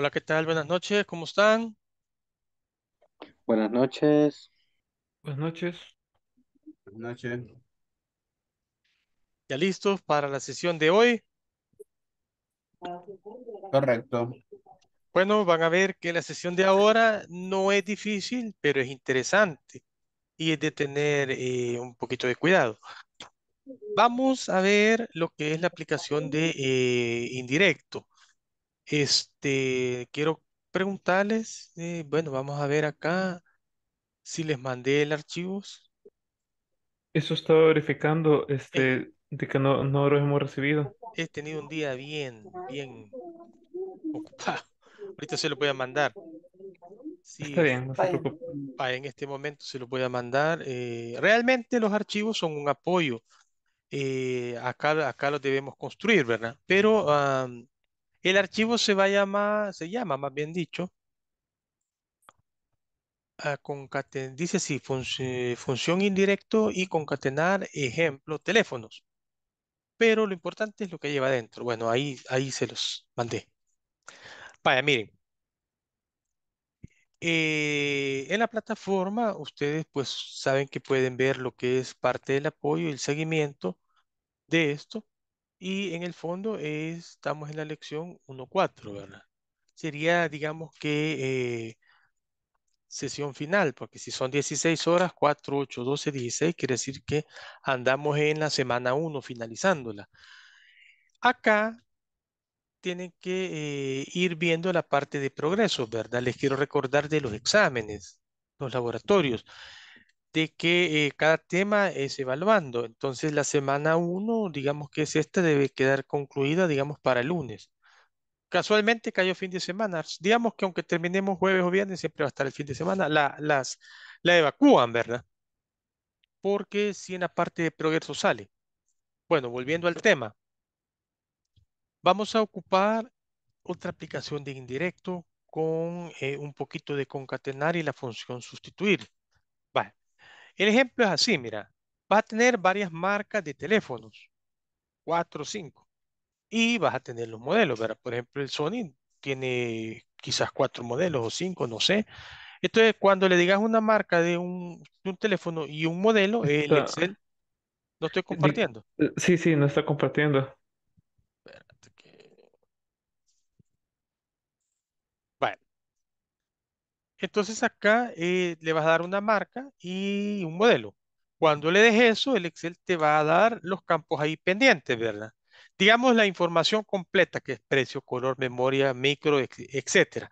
Hola, ¿qué tal? Buenas noches, ¿cómo están? Buenas noches. Buenas noches. Buenas noches. ¿Ya listos para la sesión de hoy? Correcto. Bueno, van a ver que la sesión de ahora no es difícil, pero es interesante y es de tener eh, un poquito de cuidado. Vamos a ver lo que es la aplicación de eh, indirecto. Este, quiero preguntarles, eh, bueno, vamos a ver acá si les mandé el archivos. Eso estaba verificando, eh, este, de que no, no los hemos recibido. he tenido un día bien, bien ocupado. Ahorita se lo voy a mandar. Sí, Está bien, no se preocupe. en este momento se lo voy a mandar. Eh, realmente los archivos son un apoyo. acá, acá los debemos construir, ¿verdad? Pero el archivo se va a llamar, se llama más bien dicho, a dice sí, eh, función indirecto y concatenar ejemplo, teléfonos. Pero lo importante es lo que lleva adentro. Bueno, ahí, ahí se los mandé. Vaya, miren. Eh, en la plataforma, ustedes pues saben que pueden ver lo que es parte del apoyo y el seguimiento de esto. Y en el fondo estamos en la lección 1.4, ¿verdad? Sería, digamos que, eh, sesión final, porque si son 16 horas, 4, 8, 12, 16, quiere decir que andamos en la semana 1 finalizándola. Acá tienen que eh, ir viendo la parte de progreso, ¿verdad? Les quiero recordar de los exámenes, los laboratorios de que eh, cada tema es evaluando. Entonces la semana 1, digamos que es esta, debe quedar concluida, digamos, para el lunes. Casualmente cayó fin de semana. Digamos que aunque terminemos jueves o viernes, siempre va a estar el fin de semana. La, las, la evacúan, ¿verdad? Porque si en la parte de progreso sale. Bueno, volviendo al tema. Vamos a ocupar otra aplicación de indirecto con eh, un poquito de concatenar y la función sustituir. El ejemplo es así, mira, va a tener varias marcas de teléfonos, cuatro o cinco, y vas a tener los modelos, ¿verdad? Por ejemplo, el Sony tiene quizás cuatro modelos o cinco, no sé. Entonces, cuando le digas una marca de un, teléfono y un modelo, el Excel no estoy compartiendo. Sí, sí, no está compartiendo. Entonces acá eh, le vas a dar una marca y un modelo. Cuando le des eso, el Excel te va a dar los campos ahí pendientes, ¿verdad? Digamos la información completa, que es precio, color, memoria, micro, etc.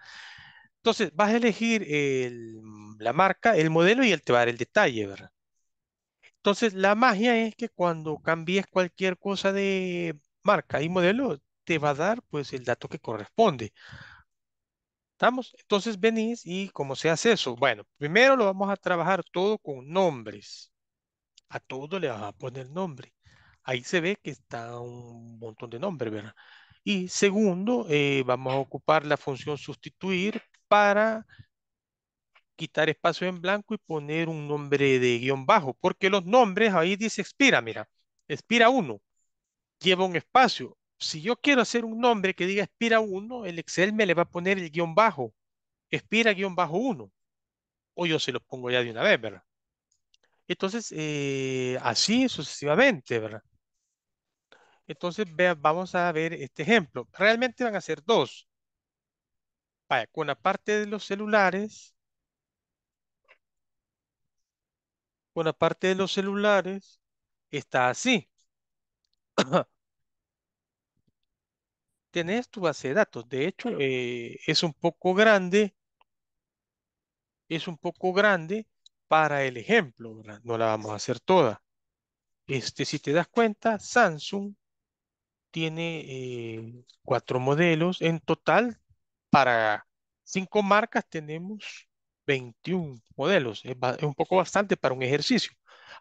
Entonces, vas a elegir la marca, el modelo y él te va a dar el detalle, ¿verdad? Entonces, la magia es que cuando cambies cualquier cosa de marca y modelo, te va a dar pues el dato que corresponde. ¿Estamos? Entonces venís y ¿cómo se hace eso? Bueno, primero lo vamos a trabajar todo con nombres. A todo le vas a poner nombre. Ahí se ve que está un montón de nombres, ¿verdad? Y segundo, eh, vamos a ocupar la función sustituir para quitar espacio en blanco y poner un nombre de guión bajo. Porque los nombres, ahí dice expira, mira. Expira uno. Lleva un espacio si yo quiero hacer un nombre que diga expira 1, el Excel me le va a poner el guión bajo, expira guión bajo 1. O yo se lo pongo ya de una vez, ¿verdad? Entonces, eh, así sucesivamente, ¿verdad? Entonces, vea, vamos a ver este ejemplo. Realmente van a ser dos. Vaya, con la parte de los celulares. Con la parte de los celulares, está así. tenés tu base de datos. De hecho, eh, es un poco grande, es un poco grande para el ejemplo, No la vamos a hacer toda. Este, si te das cuenta, Samsung tiene eh, cuatro modelos. En total, para cinco marcas tenemos 21 modelos. es un poco bastante para un ejercicio.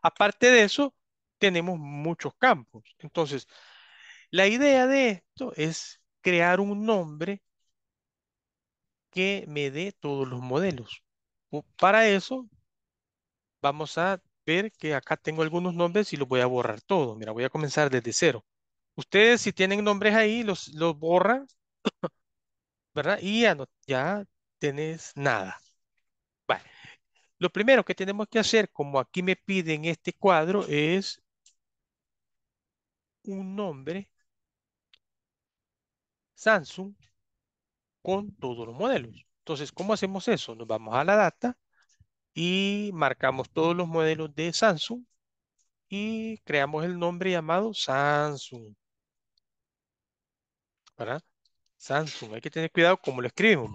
Aparte de eso, tenemos muchos campos. Entonces, la idea de esto es crear un nombre que me dé todos los modelos. Para eso, vamos a ver que acá tengo algunos nombres y los voy a borrar todos. Mira, voy a comenzar desde cero. Ustedes si tienen nombres ahí, los, los borran, ¿verdad? Y ya, no, ya tenés nada. Vale. Lo primero que tenemos que hacer, como aquí me piden este cuadro, es un nombre Samsung con todos los modelos. Entonces, ¿cómo hacemos eso? Nos vamos a la data y marcamos todos los modelos de Samsung y creamos el nombre llamado Samsung. ¿Verdad? Samsung. Hay que tener cuidado cómo lo escribimos.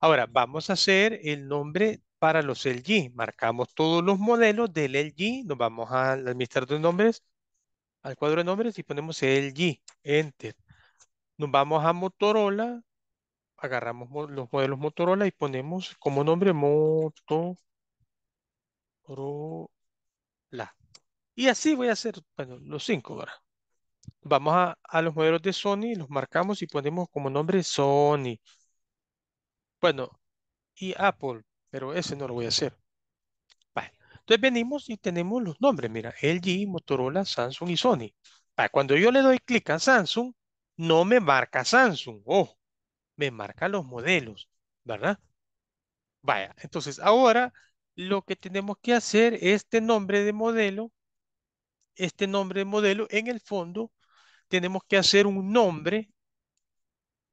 Ahora, vamos a hacer el nombre para los LG. Marcamos todos los modelos del LG. Nos vamos al administrador de nombres, al cuadro de nombres y ponemos LG. Enter. Nos vamos a Motorola, agarramos los modelos Motorola y ponemos como nombre Motorola. Y así voy a hacer, bueno, los cinco, ahora. Vamos a, los modelos de Sony, los marcamos y ponemos como nombre Sony. Bueno, y Apple, pero ese no lo voy a hacer. Vale. Entonces venimos y tenemos los nombres, mira, LG, Motorola, Samsung y Sony. cuando yo le doy clic a Samsung, no me marca Samsung, oh, me marca los modelos, ¿verdad? Vaya, entonces ahora lo que tenemos que hacer este nombre de modelo, este nombre de modelo, en el fondo tenemos que hacer un nombre.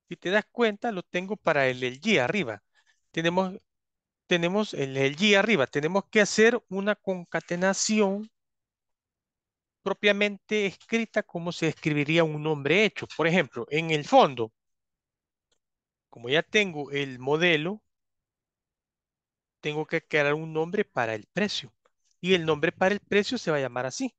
Si te das cuenta, lo tengo para el LG arriba. Tenemos, tenemos el LG arriba. Tenemos que hacer una concatenación propiamente escrita como se escribiría un nombre hecho. Por ejemplo, en el fondo, como ya tengo el modelo, tengo que crear un nombre para el precio. Y el nombre para el precio se va a llamar así.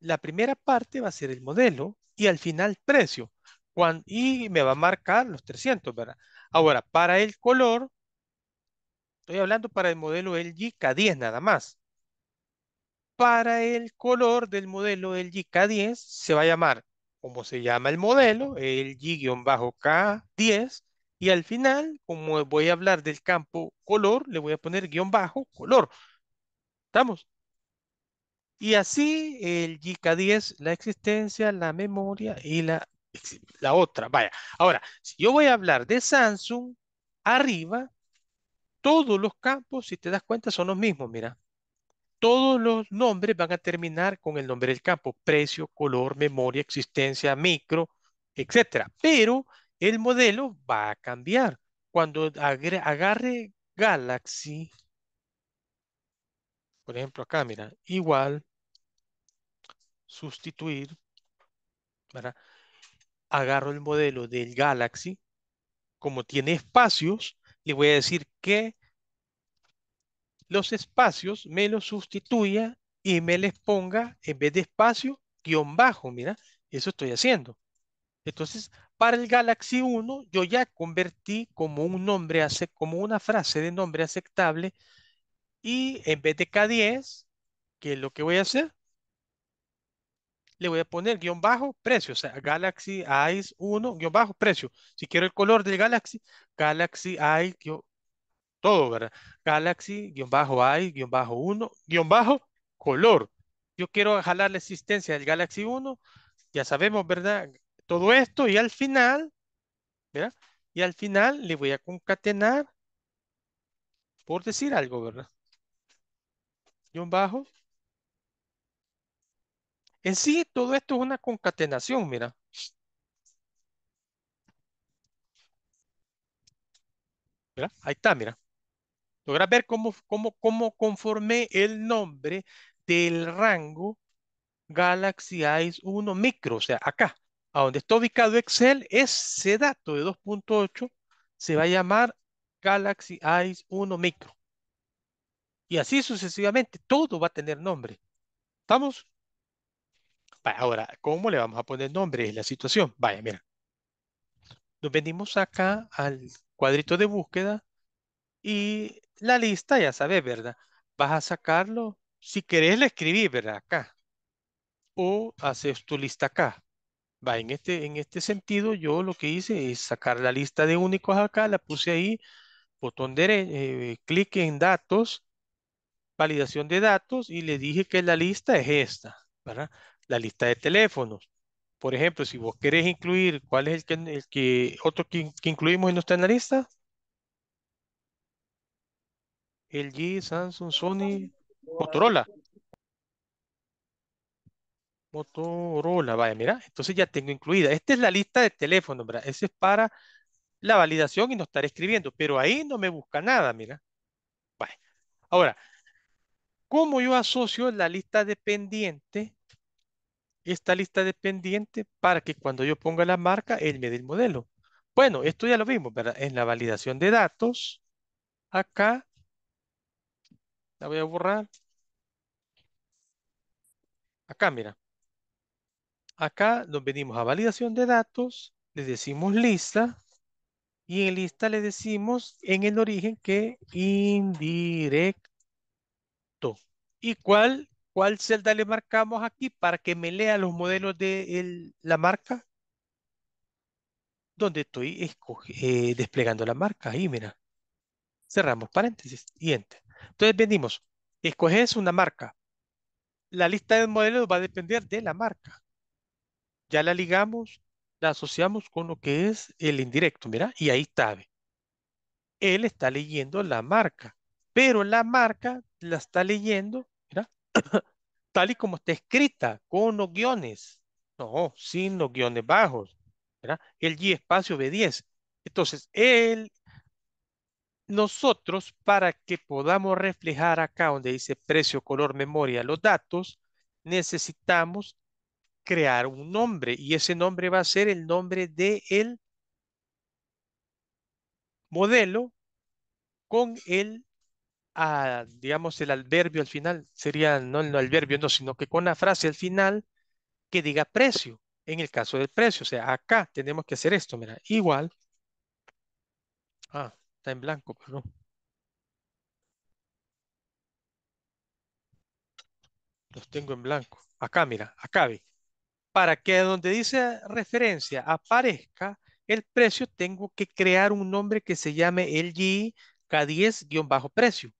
La primera parte va a ser el modelo y al final precio. Cuando, y me va a marcar los 300, ¿verdad? Ahora, para el color, estoy hablando para el modelo LG K10 nada más para el color del modelo del gk 10 se va a llamar, como se llama el modelo, el Y-K10, y al final, como voy a hablar del campo color, le voy a poner guión bajo color. ¿Estamos? Y así el gk 10 la existencia, la memoria y la, la otra. Vaya, ahora, si yo voy a hablar de Samsung, arriba, todos los campos, si te das cuenta, son los mismos, mira todos los nombres van a terminar con el nombre del campo, precio, color, memoria, existencia, micro, etcétera. Pero el modelo va a cambiar. Cuando agarre Galaxy, por ejemplo acá, mira, igual, sustituir, agarro el modelo del Galaxy, como tiene espacios, le voy a decir que los espacios me los sustituya y me les ponga en vez de espacio guión bajo, mira, eso estoy haciendo. Entonces, para el Galaxy 1 yo ya convertí como un nombre, como una frase de nombre aceptable y en vez de K10, ¿qué es lo que voy a hacer? Le voy a poner guión bajo precio, o sea, Galaxy Eyes 1 guión bajo precio. Si quiero el color del Galaxy, Galaxy Eyes todo, ¿verdad? Galaxy-i-1-color. Yo quiero jalar la existencia del Galaxy 1, ya sabemos, ¿verdad? Todo esto y al final, ¿verdad? Y al final le voy a concatenar por decir algo, ¿verdad? Guión bajo. En sí, todo esto es una concatenación, mira. Mira, ahí está, mira. Lograr ver cómo, cómo, cómo conformé el nombre del rango Galaxy Eyes 1 micro, o sea, acá, a donde está ubicado Excel, ese dato de 2.8 se va a llamar Galaxy Eyes 1 micro. Y así sucesivamente, todo va a tener nombre. ¿Estamos? Ahora, ¿cómo le vamos a poner nombre? a la situación. Vaya, mira. Nos venimos acá al cuadrito de búsqueda y la lista, ya sabes, ¿verdad? Vas a sacarlo, si querés la escribís, ¿verdad? Acá. O haces tu lista acá. Va, en este, en este sentido, yo lo que hice es sacar la lista de únicos acá, la puse ahí, botón derecho, eh, clic en datos, validación de datos, y le dije que la lista es esta, ¿verdad? La lista de teléfonos. Por ejemplo, si vos querés incluir, ¿cuál es el que, el que otro que, que incluimos no está en la lista? LG, Samsung, Sony, Motorola. Motorola, vaya, mira, entonces ya tengo incluida. Esta es la lista de teléfono, ¿verdad? Ese es para la validación y no estar escribiendo, pero ahí no me busca nada, mira. Vaya. Ahora, ¿cómo yo asocio la lista dependiente? esta lista dependiente para que cuando yo ponga la marca, él me dé el modelo? Bueno, esto ya lo vimos, ¿verdad? En la validación de datos, acá la voy a borrar. Acá, mira. Acá nos venimos a validación de datos, le decimos lista, y en lista le decimos en el origen que indirecto. ¿Y cuál, celda le marcamos aquí para que me lea los modelos de la marca? Donde estoy eh, desplegando la marca. Ahí, mira. Cerramos paréntesis y enter. Entonces venimos, escoges una marca. La lista de modelos va a depender de la marca. Ya la ligamos, la asociamos con lo que es el indirecto, mira, y ahí está. Él está leyendo la marca, pero la marca la está leyendo, mira, tal y como está escrita, con los guiones. No, sin los guiones bajos. ¿verdad? El G espacio B10. Entonces, él nosotros para que podamos reflejar acá donde dice precio, color, memoria, los datos, necesitamos crear un nombre y ese nombre va a ser el nombre del el modelo con el, ah, digamos, el adverbio al final. Sería no el adverbio, no, sino que con la frase al final que diga precio. En el caso del precio, o sea, acá tenemos que hacer esto, mira, igual. Ah, Está en blanco, perdón. Pues, Los tengo en blanco. Acá, mira, acá Para que donde dice referencia aparezca el precio, tengo que crear un nombre que se llame LG K10-precio.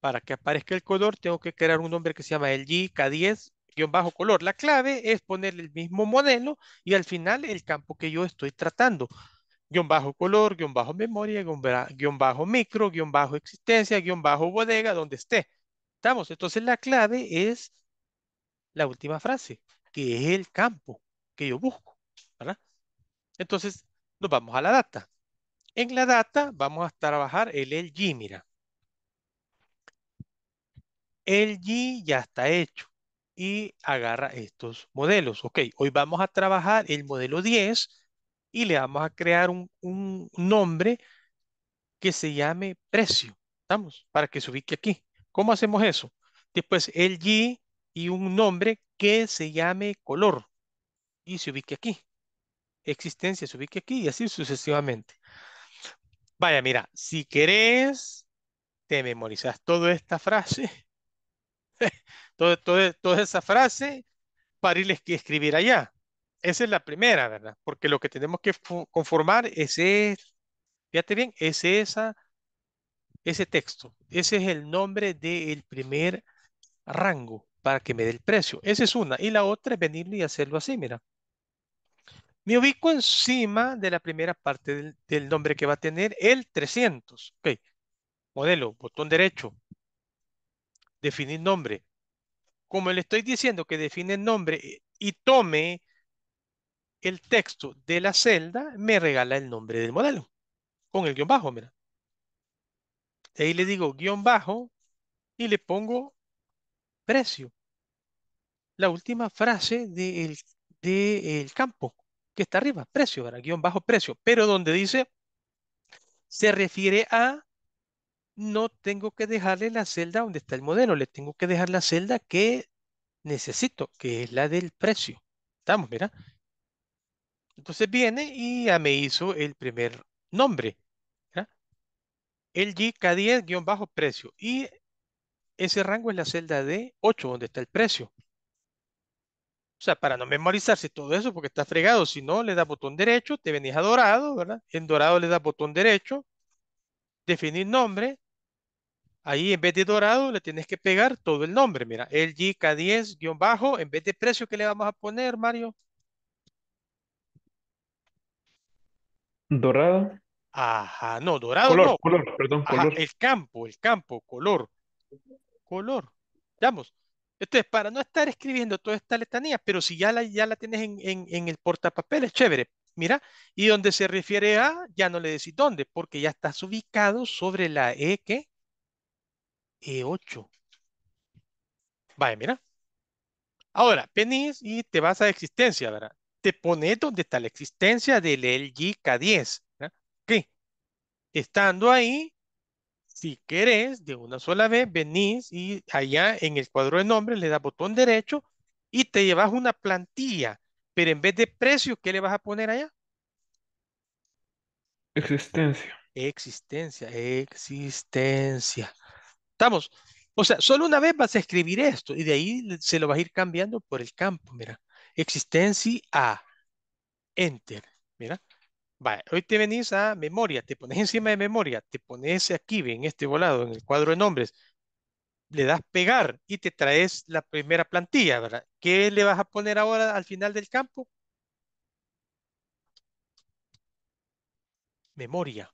Para que aparezca el color, tengo que crear un nombre que se llama LG K10 bajo color. La clave es ponerle el mismo modelo y al final el campo que yo estoy tratando guión bajo color, guión bajo memoria, guión bajo micro, guión bajo existencia, guión bajo bodega, donde esté. ¿Estamos? Entonces la clave es la última frase, que es el campo que yo busco, ¿verdad? Entonces nos vamos a la data. En la data vamos a trabajar el LG, mira. El G ya está hecho y agarra estos modelos. Ok, hoy vamos a trabajar el modelo 10 y le vamos a crear un, nombre que se llame precio, ¿estamos? Para que se ubique aquí. ¿Cómo hacemos eso? Después el G y un nombre que se llame color y se ubique aquí. Existencia se ubique aquí y así sucesivamente. Vaya, mira, si querés, te memorizas toda esta frase, toda, toda, toda esa frase para irles que escribir allá esa es la primera, ¿verdad? Porque lo que tenemos que conformar es, ese fíjate bien, es esa, ese texto. Ese es el nombre del primer rango para que me dé el precio. Esa es una. Y la otra es venirle y hacerlo así, mira. Me ubico encima de la primera parte del, nombre que va a tener el 300. Ok. Modelo, botón derecho. Definir nombre. Como le estoy diciendo que define nombre eh, y tome el texto de la celda me regala el nombre del modelo con el guión bajo, mira. Ahí le digo guión bajo y le pongo precio. La última frase del el campo que está arriba, precio, ¿verdad? guión bajo precio, pero donde dice se refiere a no tengo que dejarle la celda donde está el modelo, le tengo que dejar la celda que necesito, que es la del precio. Estamos, mira, entonces viene y ya me hizo el primer nombre. El GK10-precio. Y ese rango es la celda de 8 donde está el precio. O sea, para no memorizarse todo eso, porque está fregado. Si no, le da botón derecho, te venís a dorado, ¿verdad? En dorado le da botón derecho, definir nombre. Ahí en vez de dorado le tienes que pegar todo el nombre. Mira, el GK10-, en vez de precio que le vamos a poner, Mario, Dorado. Ajá, no, dorado color, no. Color, perdón, color. El campo, el campo, color. Color. Vamos. Entonces, para no estar escribiendo toda esta letanía, pero si ya la, ya la tienes en, el portapapel, es chévere. Mira, y donde se refiere a, ya no le decís dónde, porque ya estás ubicado sobre la E, ¿qué? E8. Vaya, mira. Ahora, venís y te vas a existencia, ¿verdad? te pone donde está la existencia del LG K10. Estando ahí, si querés, de una sola vez, venís y allá en el cuadro de nombres le das botón derecho y te llevas una plantilla. Pero en vez de precio, ¿qué le vas a poner allá? Existencia. Existencia, existencia. ¿Estamos? O sea, solo una vez vas a escribir esto y de ahí se lo vas a ir cambiando por el campo, mira existencia A. Enter. Mira. hoy te venís a memoria, te pones encima de memoria, te pones aquí, en este volado, en el cuadro de nombres, le das pegar y te traes la primera plantilla, ¿verdad? ¿Qué le vas a poner ahora al final del campo? Memoria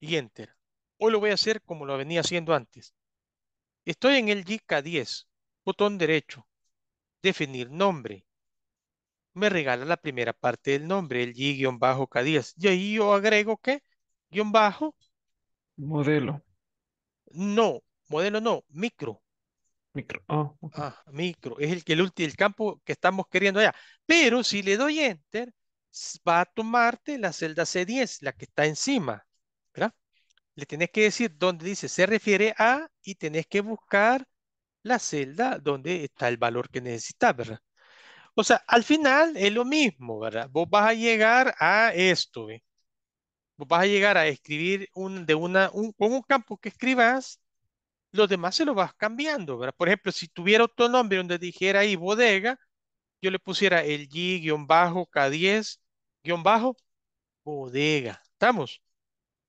y Enter. Hoy lo voy a hacer como lo venía haciendo antes. Estoy en el gk 10 botón derecho, definir nombre, me regala la primera parte del nombre, el y 10 Y ahí yo agrego que guión bajo. Modelo. No, modelo no, micro. Micro. Ah, ah micro. Es el, el, el campo que estamos queriendo allá. Pero si le doy enter, va a tomarte la celda C10, la que está encima. Le tenés que decir dónde dice se refiere a y tenés que buscar la celda donde está el valor que necesitas, ¿verdad? O sea, al final es lo mismo, ¿verdad? Vos vas a llegar a esto, ¿eh? Vos vas a llegar a escribir un, de una, un, con un campo que escribas, los demás se lo vas cambiando, ¿verdad? Por ejemplo, si tuviera otro nombre donde dijera ahí bodega, yo le pusiera el G-K10 guión bajo bodega. ¿Estamos?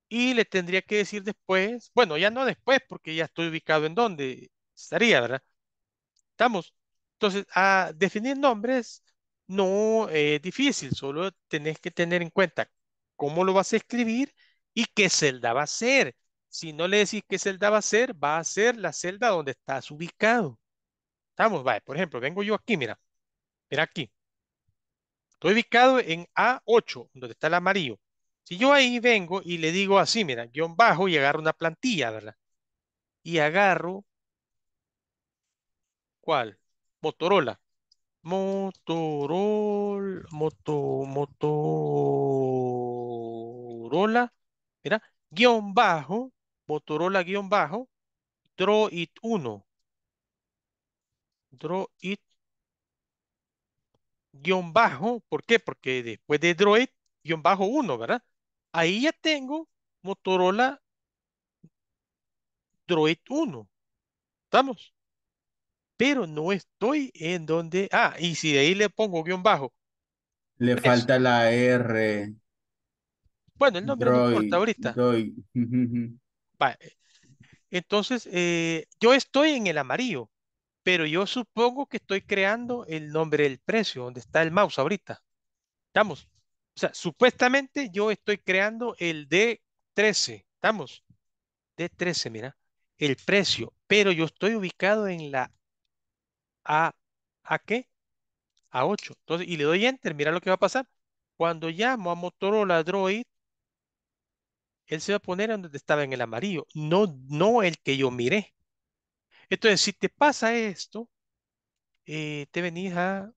Y le tendría que decir después, bueno, ya no después, porque ya estoy ubicado en donde estaría, ¿verdad? ¿Estamos? Entonces, a ah, definir nombres no es eh, difícil, solo tenés que tener en cuenta cómo lo vas a escribir y qué celda va a ser. Si no le decís qué celda va a ser, va a ser la celda donde estás ubicado. Estamos, Por ejemplo, vengo yo aquí, mira. Mira aquí. Estoy ubicado en A8, donde está el amarillo. Si yo ahí vengo y le digo así, mira, guión bajo y agarro una plantilla, ¿verdad? Y agarro, ¿cuál? Motorola. Motorola, moto, Motorola, mira, guión bajo, Motorola guión bajo, Droid 1. Droid guión bajo, ¿por qué? Porque después de Droid guión bajo 1, ¿verdad? Ahí ya tengo Motorola Droid 1. ¿Estamos? pero no estoy en donde... Ah, y si de ahí le pongo guión bajo. Le falta la R. Bueno, el nombre no importa ahorita. Entonces, eh, yo estoy en el amarillo, pero yo supongo que estoy creando el nombre del precio, donde está el mouse ahorita. ¿Estamos? O sea, supuestamente yo estoy creando el D13. ¿Estamos? D13, mira. El precio. Pero yo estoy ubicado en la a, ¿a qué? A 8. Entonces, y le doy Enter, mira lo que va a pasar. Cuando llamo a Motorola Droid, él se va a poner en donde estaba en el amarillo, no, no el que yo miré. Entonces, si te pasa esto, eh, te venís a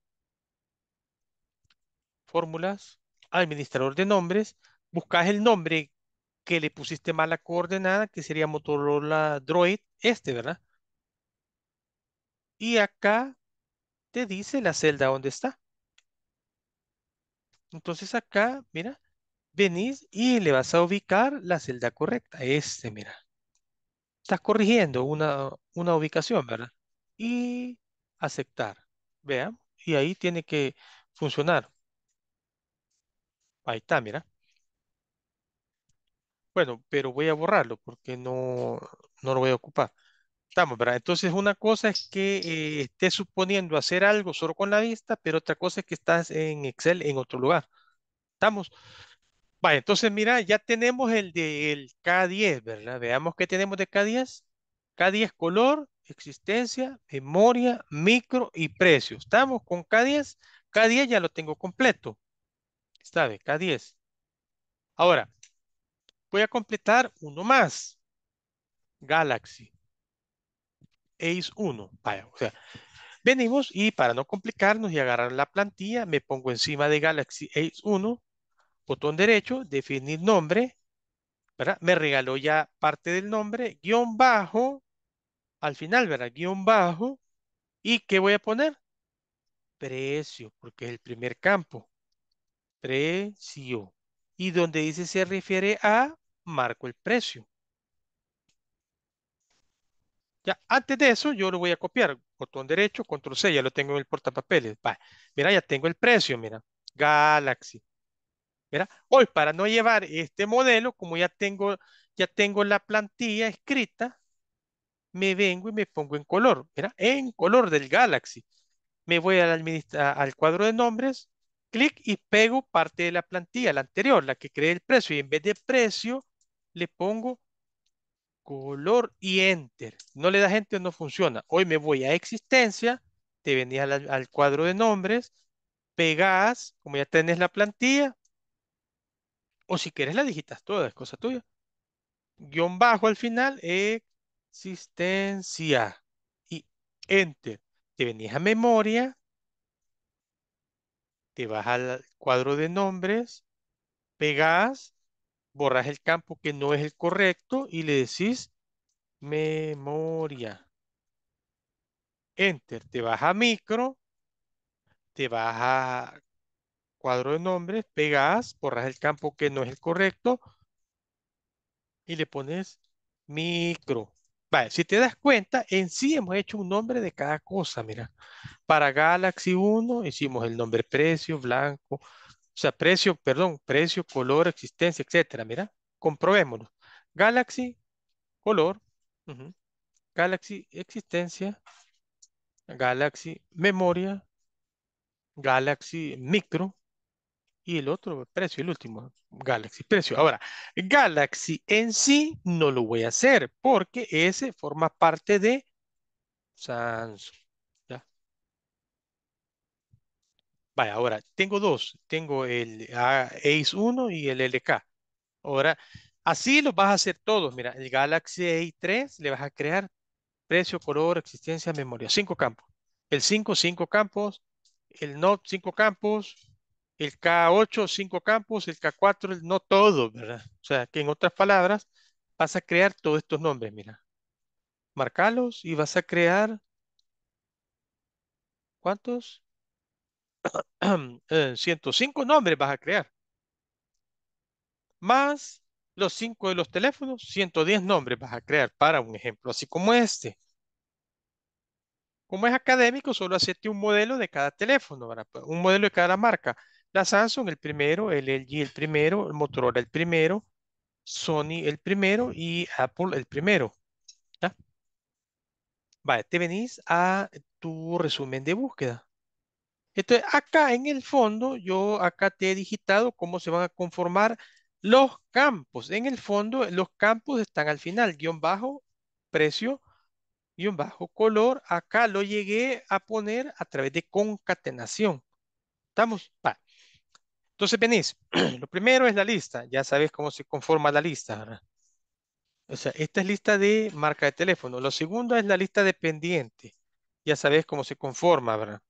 fórmulas, administrador de nombres, buscas el nombre que le pusiste la coordenada, que sería Motorola Droid, este, ¿verdad? Y acá te dice la celda donde está. Entonces acá, mira, venís y le vas a ubicar la celda correcta. Este, mira. Estás corrigiendo una, ubicación, ¿verdad? Y aceptar. Vean. Y ahí tiene que funcionar. Ahí está, mira. Bueno, pero voy a borrarlo porque no lo voy a ocupar. Estamos, ¿verdad? Entonces, una cosa es que eh, esté suponiendo hacer algo solo con la vista, pero otra cosa es que estás en Excel en otro lugar. ¿Estamos? Vaya, entonces, mira, ya tenemos el del el K10, ¿verdad? Veamos qué tenemos de K10. K10 color, existencia, memoria, micro y precio. ¿Estamos con K10? K10 ya lo tengo completo. Está bien, K10. Ahora, voy a completar uno más. Galaxy. Ace 1 venimos y para no complicarnos y agarrar la plantilla, me pongo encima de Galaxy Ace 1 botón derecho, definir nombre, ¿verdad? Me regaló ya parte del nombre, guión bajo, al final, ¿verdad? Guión bajo, ¿y qué voy a poner? Precio, porque es el primer campo. Precio. Y donde dice se refiere a, marco el precio. Ya, antes de eso yo lo voy a copiar. Botón derecho, control C, ya lo tengo en el portapapeles. Mira, ya tengo el precio, mira. Galaxy. Mira, hoy para no llevar este modelo, como ya tengo, ya tengo la plantilla escrita, me vengo y me pongo en color. Mira, en color del Galaxy. Me voy al, al cuadro de nombres, clic y pego parte de la plantilla, la anterior, la que cree el precio. Y en vez de precio, le pongo color y enter. No le das enter, no funciona. Hoy me voy a existencia, te venías al, cuadro de nombres, Pegás. como ya tenés la plantilla, o si quieres la digitas toda, es cosa tuya. Guión bajo al final, existencia y enter. Te venías a memoria, te vas al cuadro de nombres, Pegás borras el campo que no es el correcto y le decís memoria. Enter, te vas a micro, te vas a cuadro de nombres, pegas, borras el campo que no es el correcto y le pones micro. Vale, si te das cuenta, en sí hemos hecho un nombre de cada cosa, mira. Para Galaxy 1 hicimos el nombre precio, blanco, o sea, precio, perdón, precio, color, existencia, etcétera. Mira, comprobémoslo. Galaxy, color, Galaxy, existencia, Galaxy, memoria, Galaxy, micro, y el otro, precio, el último, Galaxy, precio. Ahora, Galaxy en sí no lo voy a hacer porque ese forma parte de Samsung. Vaya, ahora tengo dos. Tengo el ACE1 y el LK. Ahora, así los vas a hacer todos. Mira, el Galaxy A3 le vas a crear precio, color, existencia, memoria. Cinco campos. El 5, cinco campos. El Note, cinco campos. El K8, cinco campos. El K4, el no todo, ¿verdad? O sea, que en otras palabras, vas a crear todos estos nombres, mira. Marcalos y vas a crear... ¿Cuántos? 105 eh, nombres vas a crear. Más los 5 de los teléfonos, 110 nombres vas a crear para un ejemplo así como este. Como es académico, solo hacerte un modelo de cada teléfono, pues, un modelo de cada marca. La Samsung el primero, el LG el primero, el Motorola el primero, Sony el primero y Apple el primero. Vale, te venís a tu resumen de búsqueda. Entonces, acá en el fondo, yo acá te he digitado cómo se van a conformar los campos. En el fondo, los campos están al final, guión bajo, precio, guión bajo, color. Acá lo llegué a poner a través de concatenación. ¿Estamos? Entonces venís, lo primero es la lista, ya sabes cómo se conforma la lista, ¿verdad? O sea, esta es lista de marca de teléfono. Lo segundo es la lista de pendiente, ya sabes cómo se conforma, ¿verdad?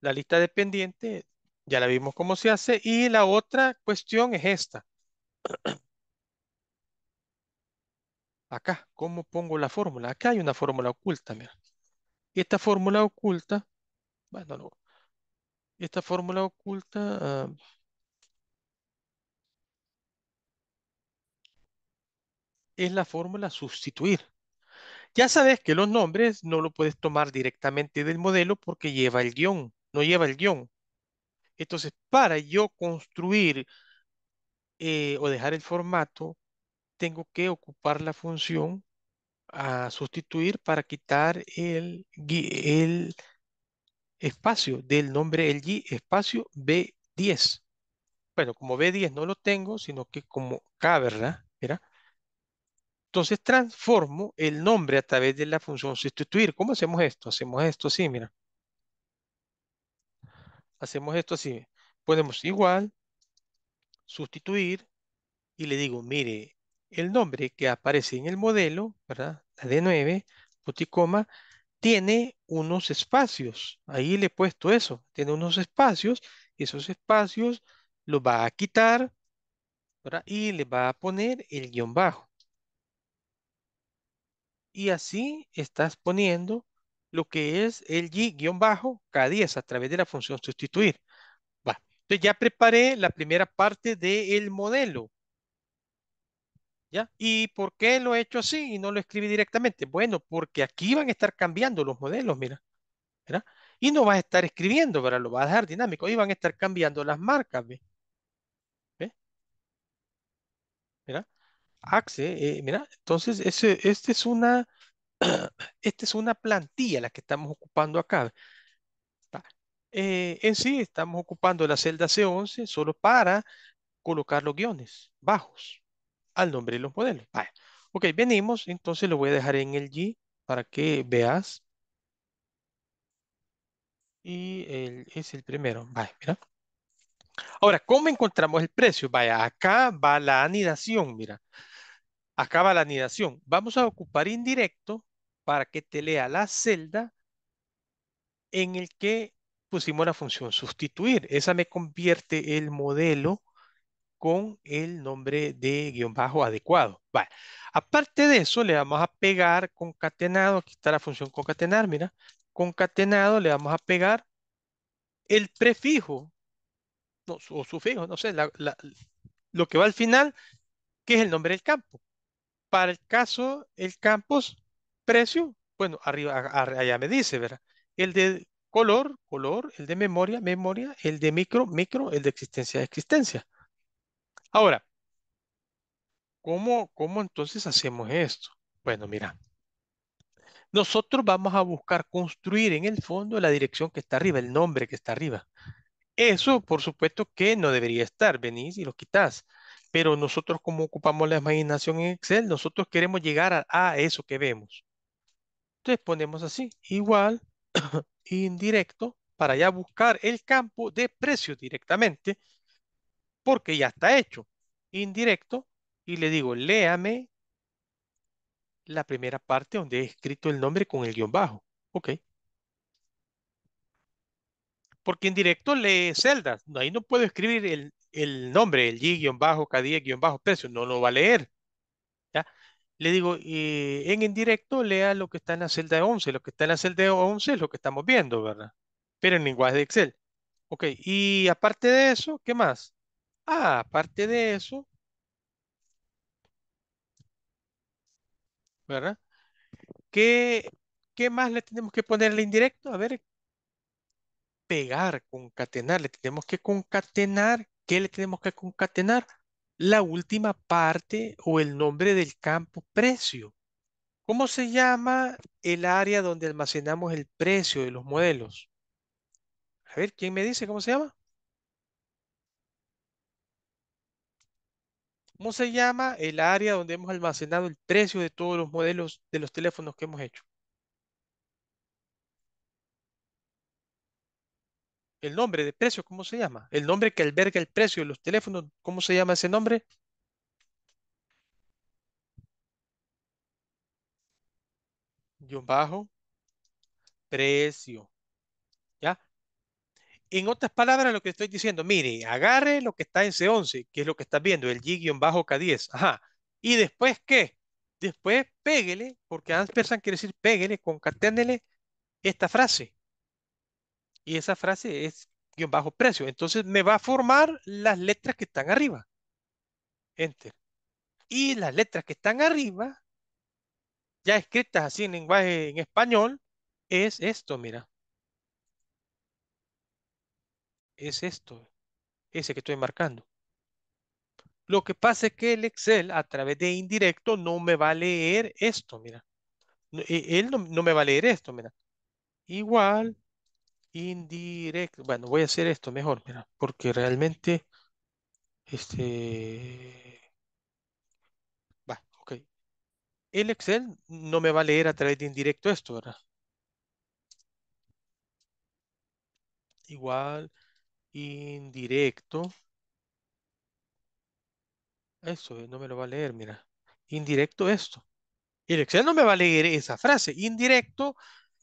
La lista dependiente ya la vimos cómo se hace. Y la otra cuestión es esta. Acá, ¿cómo pongo la fórmula? Acá hay una fórmula oculta, mira. Esta fórmula oculta, bueno, Esta fórmula oculta... Ah, es la fórmula sustituir. Ya sabes que los nombres no lo puedes tomar directamente del modelo porque lleva el guión no lleva el guión. Entonces, para yo construir eh, o dejar el formato, tengo que ocupar la función a sustituir para quitar el, espacio del nombre el espacio B10. Bueno, como B10 no lo tengo, sino que como K, ¿verdad? Mira. Entonces transformo el nombre a través de la función sustituir. ¿Cómo hacemos esto? Hacemos esto así, mira hacemos esto así. Podemos igual, sustituir y le digo, mire, el nombre que aparece en el modelo, ¿verdad? La D9, puticoma, tiene unos espacios. Ahí le he puesto eso. Tiene unos espacios. esos espacios los va a quitar ¿verdad? y le va a poner el guión bajo. Y así estás poniendo lo que es el G-K10 a través de la función sustituir. Va. Entonces ya preparé la primera parte del modelo. ¿Ya? ¿Y por qué lo he hecho así y no lo escribí directamente? Bueno, porque aquí van a estar cambiando los modelos, mira. ¿verdad? Y no vas a estar escribiendo, ¿verdad? Lo vas a dejar dinámico y van a estar cambiando las marcas, ¿ves? ¿ves? ¿Verdad? Axe, eh, mira, entonces ese, este es una Esta es una plantilla la que estamos ocupando acá. Eh, en sí, estamos ocupando la celda C11 solo para colocar los guiones bajos al nombre de los modelos. Vale. Ok, venimos, entonces lo voy a dejar en el G para que veas. Y es el primero. Vale, mira. Ahora, ¿cómo encontramos el precio? Vaya, acá va la anidación, mira. Acá va la anidación. Vamos a ocupar indirecto para que te lea la celda en el que pusimos la función sustituir. Esa me convierte el modelo con el nombre de guión bajo adecuado. Vale. Aparte de eso, le vamos a pegar concatenado. Aquí está la función concatenar, mira. Concatenado le vamos a pegar el prefijo no, o sufijo, no sé, lo que va al final, que es el nombre del campo. Para el caso, el campus precio, bueno, arriba, allá me dice, ¿verdad? El de color, color, el de memoria, memoria, el de micro, micro, el de existencia, existencia. Ahora, ¿cómo, cómo entonces hacemos esto? Bueno, mira, nosotros vamos a buscar construir en el fondo la dirección que está arriba, el nombre que está arriba. Eso, por supuesto, que no debería estar, venís y lo quitas. Pero nosotros, como ocupamos la imaginación en Excel, nosotros queremos llegar a, a eso que vemos. Entonces ponemos así, igual, indirecto, para ya buscar el campo de precio directamente, porque ya está hecho. Indirecto, y le digo, léame la primera parte donde he escrito el nombre con el guión bajo. Ok. Porque indirecto lee celdas. Ahí no puedo escribir el, nombre, el G-bajo, bajo precio No lo va a leer le digo, eh, en indirecto lea lo que está en la celda 11. Lo que está en la celda 11 es lo que estamos viendo, ¿verdad? Pero en lenguaje de Excel. Ok, y aparte de eso, ¿qué más? Ah, aparte de eso, ¿verdad? ¿Qué, qué más le tenemos que ponerle indirecto? A ver, pegar, concatenar, le tenemos que concatenar. ¿Qué le tenemos que concatenar? la última parte o el nombre del campo precio. ¿Cómo se llama el área donde almacenamos el precio de los modelos? A ver, ¿quién me dice cómo se llama? ¿Cómo se llama el área donde hemos almacenado el precio de todos los modelos de los teléfonos que hemos hecho? el nombre de precio, ¿cómo se llama? El nombre que alberga el precio de los teléfonos, ¿cómo se llama ese nombre? Guión bajo, precio. ¿Ya? En otras palabras, lo que estoy diciendo, mire, agarre lo que está en C11, que es lo que está viendo, el bajo k 10 Ajá. ¿Y después qué? Después péguele, porque Anspersan quiere decir péguele, concaténele esta frase y esa frase es guión bajo precio. Entonces me va a formar las letras que están arriba. Enter. Y las letras que están arriba, ya escritas así en lenguaje en español, es esto, mira. Es esto, ese que estoy marcando. Lo que pasa es que el Excel a través de indirecto no me va a leer esto, mira. E, él no, no me va a leer esto, mira. Igual indirecto. Bueno, voy a hacer esto mejor, mira, porque realmente este va, ok. El Excel no me va a leer a través de indirecto esto, ¿verdad? Igual indirecto. Eso eh, no me lo va a leer, mira. Indirecto esto. El Excel no me va a leer esa frase. Indirecto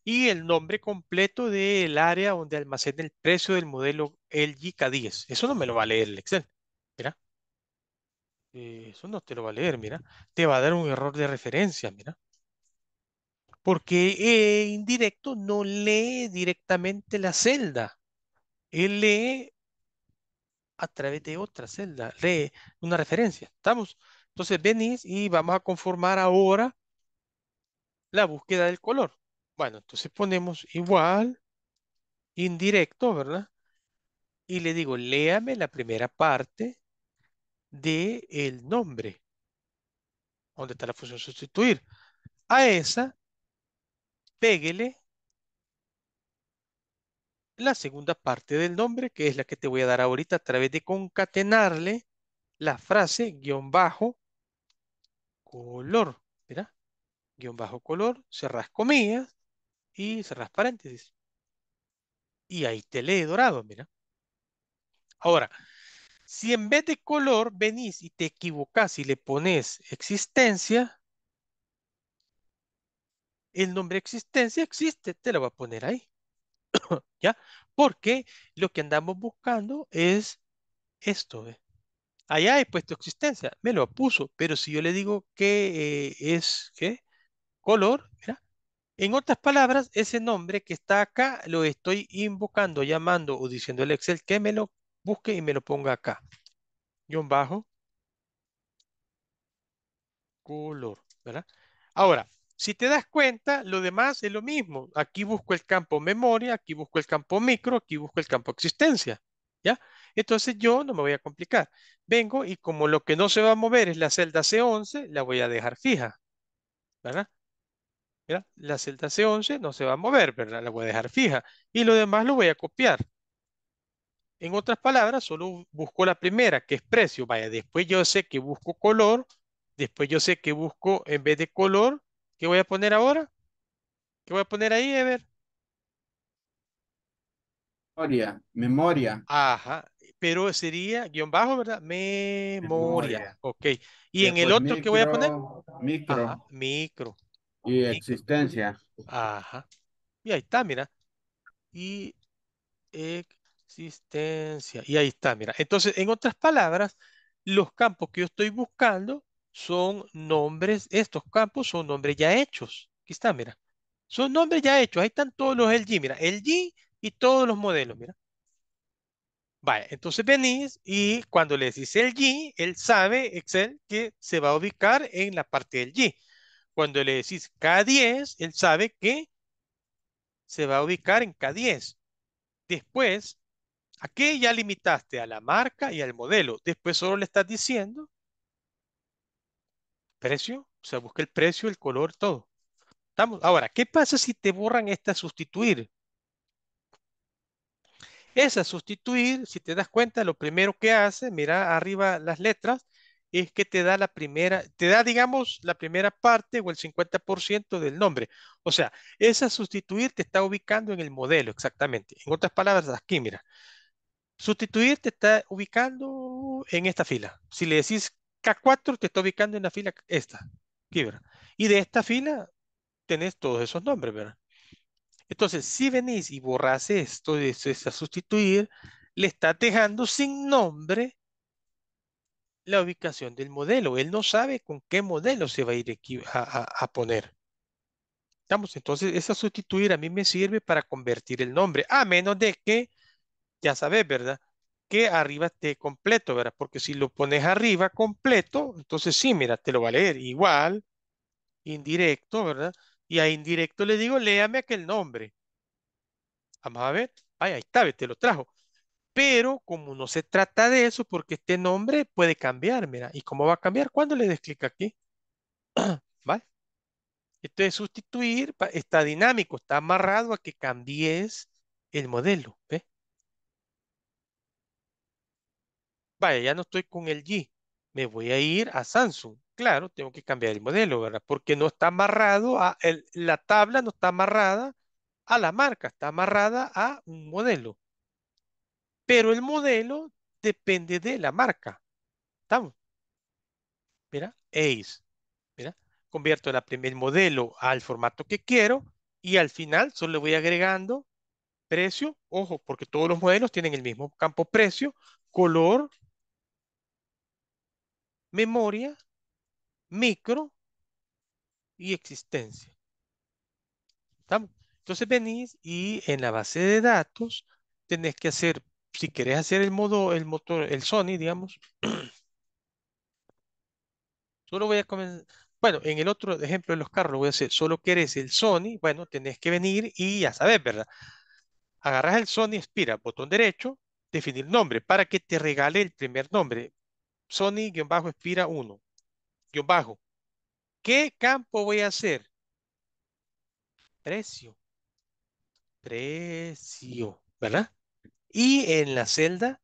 y el nombre completo del área donde almacena el precio del modelo LG K10. Eso no me lo va a leer el Excel. Mira. Eh, eso no te lo va a leer, mira. Te va a dar un error de referencia, mira. Porque eh, indirecto no lee directamente la celda. Él lee a través de otra celda, lee una referencia. ¿Estamos? Entonces venís y vamos a conformar ahora la búsqueda del color. Bueno, entonces ponemos igual, indirecto, ¿verdad? Y le digo, léame la primera parte del el nombre, donde está la función sustituir. A esa, péguele la segunda parte del nombre, que es la que te voy a dar ahorita a través de concatenarle la frase guión bajo color, ¿verdad? Guión bajo color, Cerras comillas, y cerras paréntesis. Y ahí te lee dorado, mira. Ahora, si en vez de color venís y te equivocás y le pones existencia, el nombre existencia existe, te lo va a poner ahí. ¿Ya? Porque lo que andamos buscando es esto. ¿eh? Allá he puesto existencia, me lo puso, pero si yo le digo que eh, es ¿qué? color, mira, en otras palabras, ese nombre que está acá lo estoy invocando, llamando o diciendo al Excel que me lo busque y me lo ponga acá. Guión bajo. Color, ¿verdad? Ahora, si te das cuenta, lo demás es lo mismo. Aquí busco el campo memoria, aquí busco el campo micro, aquí busco el campo existencia. ¿Ya? Entonces yo no me voy a complicar. Vengo y como lo que no se va a mover es la celda C11, la voy a dejar fija. ¿Verdad? la celda C11 no se va a mover, ¿verdad? La voy a dejar fija. Y lo demás lo voy a copiar. En otras palabras, solo busco la primera, que es precio. Vaya, después yo sé que busco color. Después yo sé que busco, en vez de color, ¿qué voy a poner ahora? ¿Qué voy a poner ahí, Ever? Memoria, memoria. Ajá, pero sería guión bajo, ¿verdad? Memoria. Ok. Y en el otro, ¿qué voy a poner? Micro. micro. Y existencia. Ajá. Y ahí está, mira. Y existencia. Y ahí está, mira. Entonces, en otras palabras, los campos que yo estoy buscando son nombres, estos campos son nombres ya hechos. Aquí está, mira. Son nombres ya hechos. Ahí están todos los LG, mira. LG y todos los modelos, mira. Vaya, entonces venís y cuando le dice el G, él sabe, Excel, que se va a ubicar en la parte del G. Cuando le decís K10, él sabe que se va a ubicar en K10. Después, qué ya limitaste a la marca y al modelo. Después solo le estás diciendo precio, o sea, busca el precio, el color, todo. ¿Estamos? Ahora, ¿qué pasa si te borran esta sustituir? Esa sustituir, si te das cuenta, lo primero que hace, mira arriba las letras, es que te da la primera, te da, digamos, la primera parte o el 50% del nombre. O sea, esa sustituir te está ubicando en el modelo exactamente. En otras palabras, aquí, mira. Sustituir te está ubicando en esta fila. Si le decís K4, te está ubicando en la fila esta. Aquí, Y de esta fila tenés todos esos nombres, ¿verdad? Entonces, si venís y borras esto, de a sustituir, le está dejando sin nombre la ubicación del modelo. Él no sabe con qué modelo se va a ir a, poner. Estamos, entonces, esa sustituir a mí me sirve para convertir el nombre, a menos de que, ya sabes, ¿verdad? Que arriba esté completo, ¿verdad? Porque si lo pones arriba completo, entonces sí, mira, te lo va a leer igual, indirecto, ¿verdad? Y a indirecto le digo, léame aquel nombre. Vamos a ver. ahí está, te lo trajo. Pero como no se trata de eso, porque este nombre puede cambiar, mira. ¿Y cómo va a cambiar? ¿Cuándo le des clic aquí? ¿Vale? es sustituir está dinámico, está amarrado a que cambies el modelo. ¿ve? Vaya, ya no estoy con el G. Me voy a ir a Samsung. Claro, tengo que cambiar el modelo, ¿verdad? Porque no está amarrado a la tabla, no está amarrada a la marca, está amarrada a un modelo. Pero el modelo depende de la marca. ¿Estamos? Mira, Ace. Mira, convierto el primer modelo al formato que quiero y al final solo le voy agregando precio. Ojo, porque todos los modelos tienen el mismo campo precio, color, memoria, micro y existencia. ¿Estamos? Entonces venís y en la base de datos tenés que hacer si querés hacer el modo, el motor, el Sony, digamos, solo voy a comenzar. Bueno, en el otro ejemplo de los carros voy a hacer. Solo querés el Sony, bueno, tenés que venir y ya sabes, ¿verdad? Agarras el Sony, expira, botón derecho, definir nombre, para que te regale el primer nombre. Sony-expira bajo, 1. Guión bajo. ¿Qué campo voy a hacer? Precio. Precio, ¿verdad? Y en la celda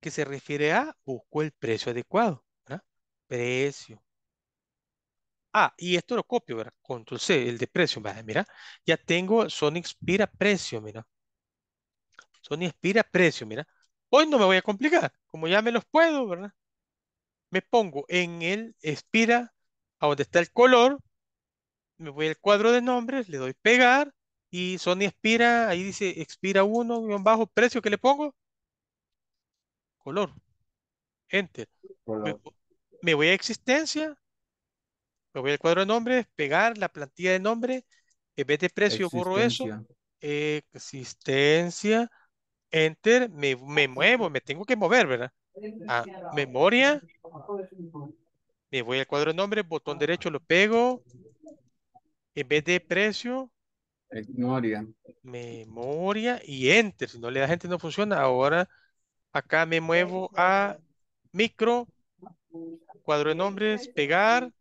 que se refiere a, busco el precio adecuado. Precio. Ah, y esto lo copio, ¿verdad? Control C, el de precio. Mira, ya tengo Sony Expira precio, mira. Sony Expira precio, mira. Hoy no me voy a complicar, como ya me los puedo, ¿verdad? Me pongo en el Expira, a donde está el color, me voy al cuadro de nombres, le doy pegar, y Sony expira, ahí dice expira uno, guión bajo, precio que le pongo. Color. Enter. Me, voy a existencia. Me voy al cuadro de nombres, pegar la plantilla de nombre. En vez de precio, borro eso. Existencia. Enter. Me, me muevo, me tengo que mover, ¿verdad? A ah, memoria. Me voy al cuadro de nombres, botón derecho lo pego. En vez de precio, Memoria. Memoria y Enter. Si no le da gente no funciona. Ahora acá me muevo a micro, cuadro de nombres, pegar.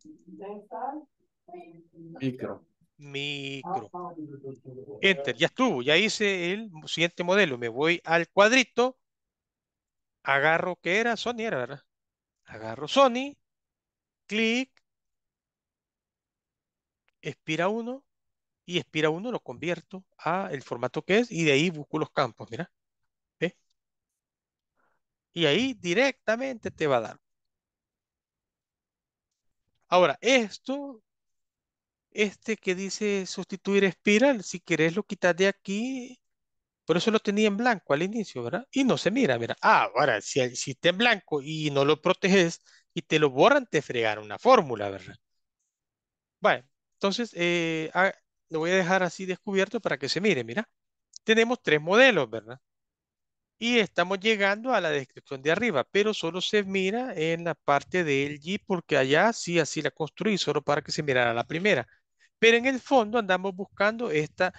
Micro. Micro. Enter. Ya estuvo. Ya hice el siguiente modelo. Me voy al cuadrito. Agarro que era Sony, era, ¿verdad? Agarro Sony. Clic. Expira uno y espira uno lo convierto a el formato que es y de ahí busco los campos, mira. ¿Ve? Y ahí directamente te va a dar. Ahora, esto, este que dice sustituir espiral, si querés lo quitas de aquí, por eso lo tenía en blanco al inicio, ¿verdad? Y no se mira, mira. Ah, ahora, si, si está en blanco y no lo proteges y te lo borran, te fregaron una fórmula, ¿verdad? Bueno. entonces, eh, ah, lo voy a dejar así descubierto para que se mire, mira. Tenemos tres modelos, ¿verdad? Y estamos llegando a la descripción de arriba, pero solo se mira en la parte del y porque allá sí, así la construí, solo para que se mirara la primera. Pero en el fondo andamos buscando esta,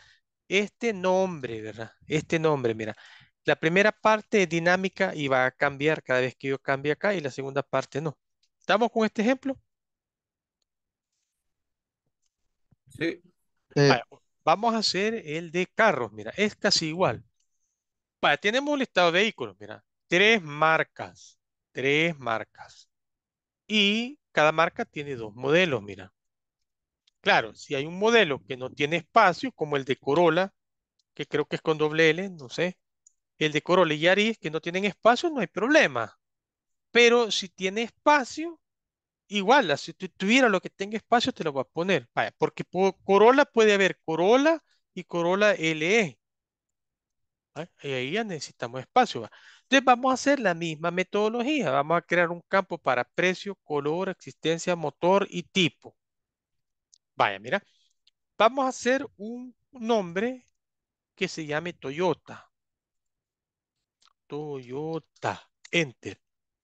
este nombre, ¿verdad? Este nombre, mira. La primera parte es dinámica y va a cambiar cada vez que yo cambie acá y la segunda parte no. ¿Estamos con este ejemplo? Sí. Eh, vamos a hacer el de carros, mira, es casi igual. para tenemos un listado de vehículos, mira, tres marcas, tres marcas. Y cada marca tiene dos modelos, mira. Claro, si hay un modelo que no tiene espacio, como el de Corolla, que creo que es con doble L, no sé, el de Corolla y Yaris, que no tienen espacio, no hay problema. Pero si tiene espacio, igual, si tuviera lo que tenga espacio, te lo voy a poner. Vaya, porque Corolla puede haber Corolla y Corolla e, LE. Y ahí ya necesitamos espacio. Entonces vamos a hacer la misma metodología. Vamos a crear un campo para precio, color, existencia, motor y tipo. Vaya, mira. Vamos a hacer un nombre que se llame Toyota. Toyota. Enter.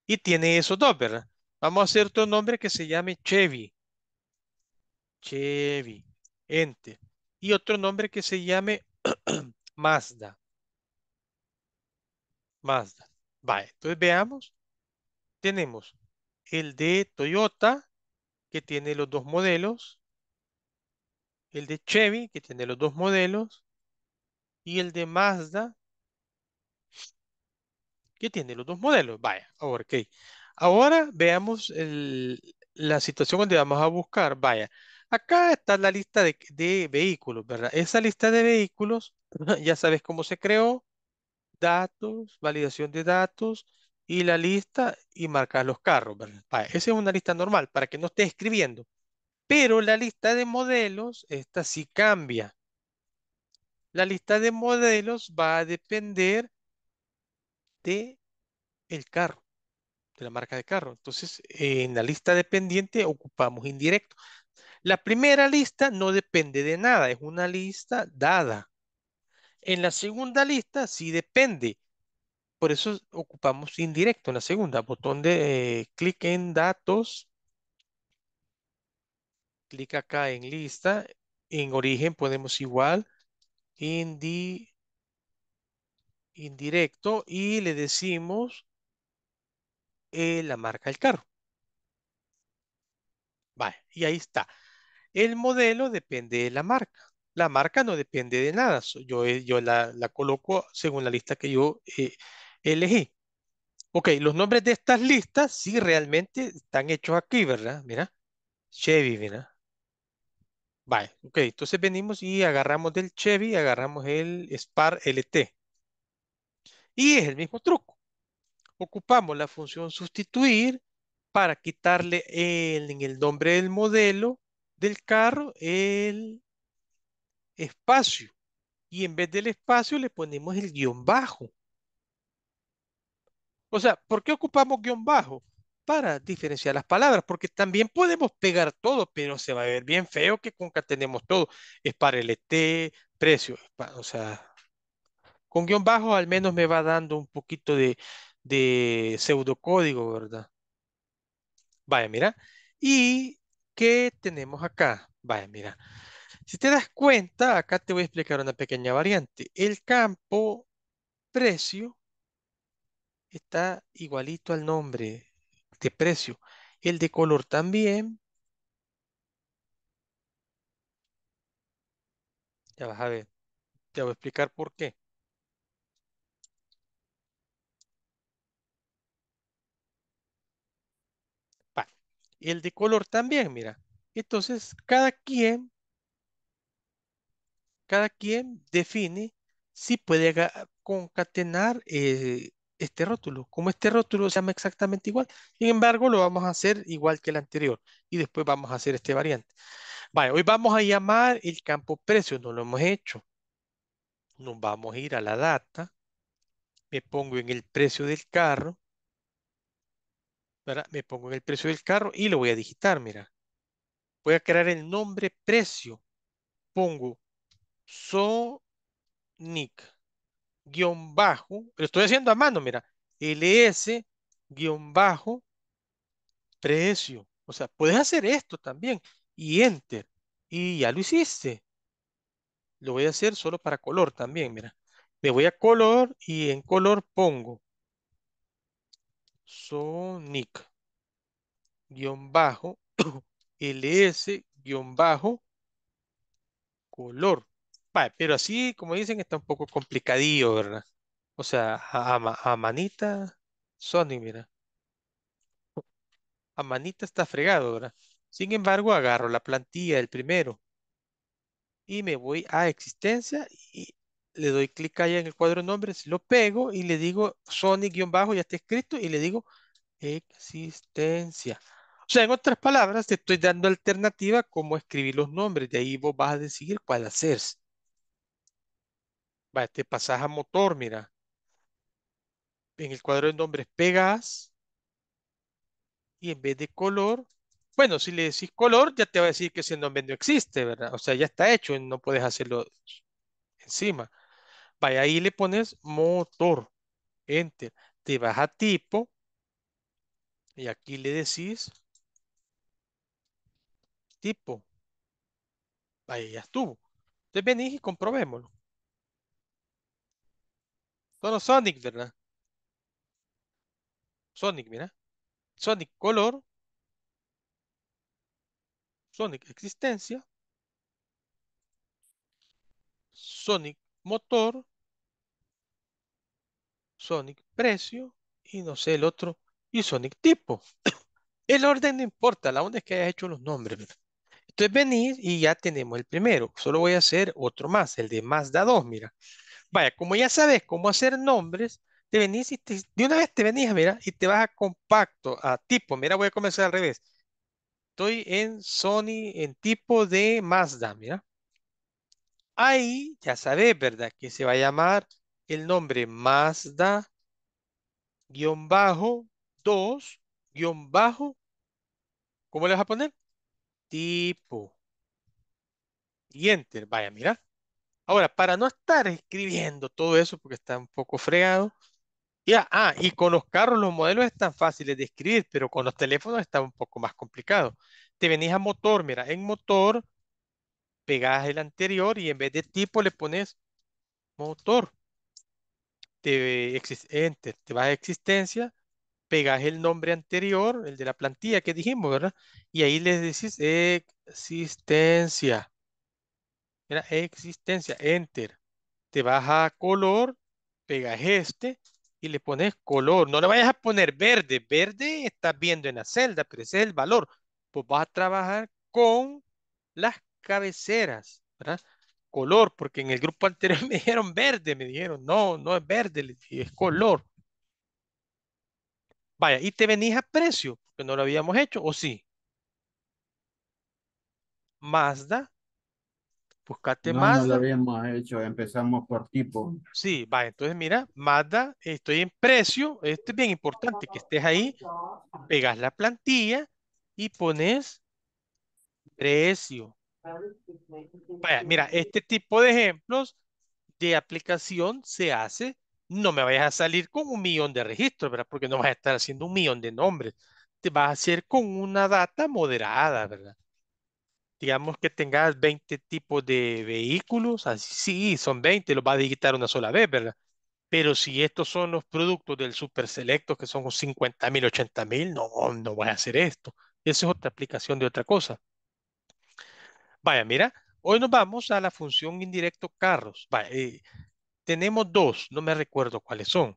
Y tiene esos dos, ¿verdad? Vamos a hacer otro nombre que se llame Chevy. Chevy. Enter. Y otro nombre que se llame Mazda. Mazda. Vale, entonces veamos. Tenemos el de Toyota, que tiene los dos modelos. El de Chevy, que tiene los dos modelos. Y el de Mazda, que tiene los dos modelos. Vaya, ok. Ahora veamos la situación donde vamos a buscar. Vaya, acá está la lista de, vehículos, ¿verdad? Esa lista de vehículos, ya sabes cómo se creó. Datos, validación de datos y la lista y marcar los carros, ¿verdad? esa es una lista normal para que no esté escribiendo. Pero la lista de modelos, esta sí cambia. La lista de modelos va a depender de el carro de la marca de carro. Entonces, en la lista dependiente ocupamos indirecto. La primera lista no depende de nada, es una lista dada. En la segunda lista sí depende. Por eso ocupamos indirecto en la segunda. Botón de eh, clic en datos. Clic acá en lista. En origen podemos igual. Indi, indirecto. Y le decimos eh, la marca del carro. Vale, y ahí está. El modelo depende de la marca. La marca no depende de nada. Yo, eh, yo la, coloco según la lista que yo eh, elegí. Ok, los nombres de estas listas sí realmente están hechos aquí, ¿verdad? Mira, Chevy, mira. Vale, ok, entonces venimos y agarramos del Chevy, agarramos el Spar LT. Y es el mismo truco ocupamos la función sustituir para quitarle en el nombre del modelo del carro el espacio. Y en vez del espacio le ponemos el guión bajo. O sea, ¿por qué ocupamos guión bajo? Para diferenciar las palabras, porque también podemos pegar todo, pero se va a ver bien feo que concatenemos todo. Es para el ET, precio, o sea, con guión bajo al menos me va dando un poquito de, de pseudocódigo, ¿verdad? Vaya, mira. ¿Y qué tenemos acá? Vaya, mira. Si te das cuenta, acá te voy a explicar una pequeña variante. El campo precio está igualito al nombre de precio. El de color también. Ya vas a ver. Te voy a explicar por qué. el de color también, mira. Entonces, cada quien, cada quien define si puede concatenar eh, este rótulo. Como este rótulo se llama exactamente igual, sin embargo, lo vamos a hacer igual que el anterior y después vamos a hacer este variante. hoy vamos a llamar el campo precio, no lo hemos hecho. Nos vamos a ir a la data, me pongo en el precio del carro me pongo en el precio del carro y lo voy a digitar, mira. Voy a crear el nombre precio. Pongo Sonic guión bajo, lo estoy haciendo a mano, mira, LS guión bajo precio. O sea, puedes hacer esto también y enter y ya lo hiciste. Lo voy a hacer solo para color también, mira. Me voy a color y en color pongo Sonic guión bajo LS guión bajo color. pero así, como dicen, está un poco complicadillo, ¿verdad? O sea, a, manita, Sonic, mira. A manita está fregado, ¿verdad? Sin embargo, agarro la plantilla del primero y me voy a existencia y le doy clic allá en el cuadro de nombres, lo pego y le digo Sony-bajo, ya está escrito, y le digo existencia. O sea, en otras palabras, te estoy dando alternativa cómo escribir los nombres, de ahí vos vas a decidir cuál hacer. Va, te pasas a motor, mira. En el cuadro de nombres pegas y en vez de color, bueno, si le decís color, ya te va a decir que ese nombre no existe, ¿verdad? O sea, ya está hecho, no puedes hacerlo encima. Vaya, ahí le pones motor. Enter. Te vas a tipo. Y aquí le decís tipo. Ahí ya estuvo. Entonces venís y comprobémoslo. Solo Sonic, ¿verdad? Sonic, mira. Sonic color. Sonic existencia. Sonic motor, Sonic precio y no sé el otro, y Sonic tipo. el orden no importa, la onda es que hayas hecho los nombres. Entonces venir y ya tenemos el primero. Solo voy a hacer otro más, el de Mazda 2, mira. Vaya, como ya sabes cómo hacer nombres, te venís y de una vez te venís, mira, y te vas a compacto, a tipo. Mira, voy a comenzar al revés. Estoy en Sony, en tipo de Mazda, mira. Ahí ya sabes, ¿verdad? Que se va a llamar el nombre Mazda bajo 2 bajo. ¿Cómo le vas a poner? Tipo. Y enter. Vaya, mira. Ahora, para no estar escribiendo todo eso porque está un poco fregado. Ya, ah, y con los carros los modelos están fáciles de escribir, pero con los teléfonos está un poco más complicado. Te venís a motor, mira, en motor pegas el anterior y en vez de tipo le pones motor. Te, enter, te vas a existencia, pegas el nombre anterior, el de la plantilla que dijimos, ¿verdad? Y ahí le decís existencia. existencia, enter. Te vas a color, pegas este y le pones color. No le vayas a poner verde. Verde estás viendo en la celda, pero ese es el valor. Pues vas a trabajar con las cabeceras, ¿verdad? Color, porque en el grupo anterior me dijeron verde, me dijeron, no, no es verde, es color. Vaya, y te venís a precio, que no lo habíamos hecho, ¿o sí? Mazda, buscate Mazda. No lo habíamos hecho, empezamos por tipo. Sí, vaya, entonces mira, Mazda, estoy en precio, esto es bien importante, que estés ahí, pegas la plantilla y pones precio mira, este tipo de ejemplos de aplicación se hace, no me vayas a salir con un millón de registros, ¿verdad? Porque no vas a estar haciendo un millón de nombres. Te vas a hacer con una data moderada, ¿verdad? Digamos que tengas 20 tipos de vehículos, así sí, son 20, los vas a digitar una sola vez, ¿verdad? Pero si estos son los productos del Super Selecto, que son 50 mil, 80 mil, no, no vas a hacer esto. Esa es otra aplicación de otra cosa. Vaya, mira, hoy nos vamos a la función indirecto carros. Eh, tenemos dos, no me recuerdo cuáles son.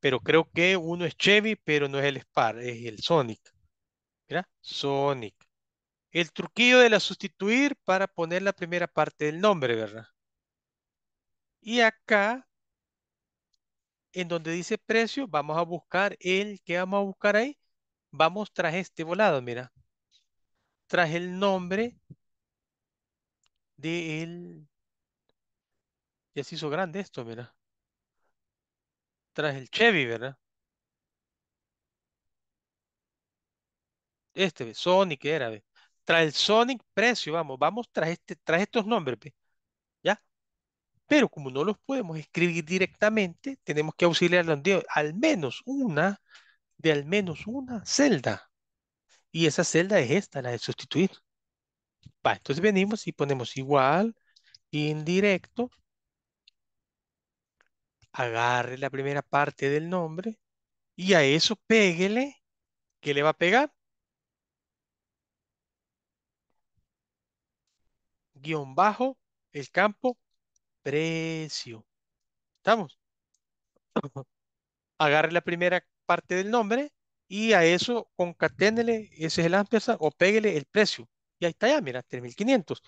Pero creo que uno es Chevy, pero no es el Spar, es el Sonic. Mira, Sonic. El truquillo de la sustituir para poner la primera parte del nombre, ¿verdad? Y acá, en donde dice precio, vamos a buscar el que vamos a buscar ahí. Vamos tras este volado, mira. Tras el nombre de él. Ya se hizo grande esto, verdad Tras el Chevy, ¿verdad? Este, Sonic era, Tras el Sonic precio, vamos, vamos tras, este, tras estos nombres, ¿ve? ¿Ya? Pero como no los podemos escribir directamente, tenemos que auxiliarlos al menos una, de al menos una celda. Y esa celda es esta, la de sustituir entonces venimos y ponemos igual, indirecto. Agarre la primera parte del nombre y a eso peguele ¿Qué le va a pegar? Guión bajo, el campo, precio. ¿Estamos? Agarre la primera parte del nombre y a eso concaténele, ese es el ampersand, o péguele el precio. Y ahí está ya, mira, 3500.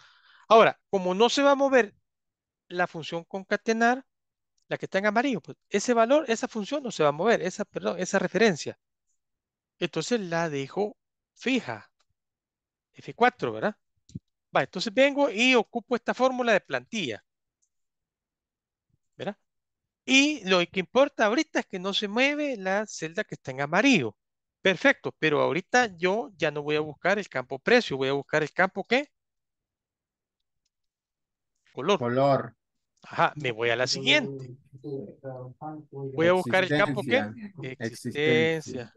Ahora, como no se va a mover la función concatenar, la que está en amarillo, pues ese valor, esa función no se va a mover, esa, perdón, esa referencia. Entonces la dejo fija. F4, ¿verdad? Va, entonces vengo y ocupo esta fórmula de plantilla. ¿Verdad? Y lo que importa ahorita es que no se mueve la celda que está en amarillo. Perfecto, pero ahorita yo ya no voy a buscar el campo precio, voy a buscar el campo ¿qué? Color. Color. Ajá, me voy a la siguiente. Voy a buscar el campo ¿qué? Existencia.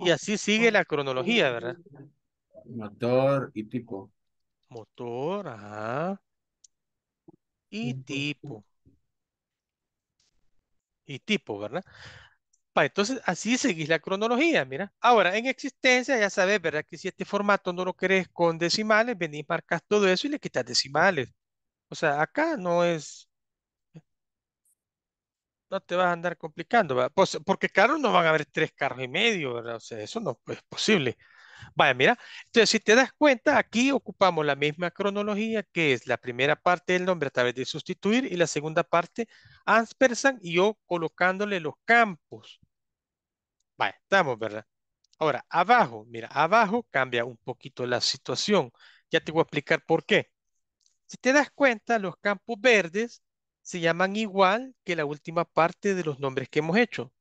Y así sigue la cronología, ¿verdad? Motor y tipo. Motor, ajá. Y tipo. Y tipo, ¿verdad? entonces, así seguís la cronología, mira. Ahora, en existencia ya sabes, ¿verdad? Que si este formato no lo querés con decimales, venís, marcas todo eso y le quitas decimales. O sea, acá no es... No te vas a andar complicando, pues, porque claro, no van a haber tres carros y medio, ¿verdad? O sea, eso no es posible. Vaya, mira, entonces si te das cuenta, aquí ocupamos la misma cronología que es la primera parte del nombre a través de sustituir y la segunda parte anspersan, y yo colocándole los campos estamos, ¿verdad? Ahora, abajo, mira, abajo cambia un poquito la situación. Ya te voy a explicar por qué. Si te das cuenta, los campos verdes se llaman igual que la última parte de los nombres que hemos hecho.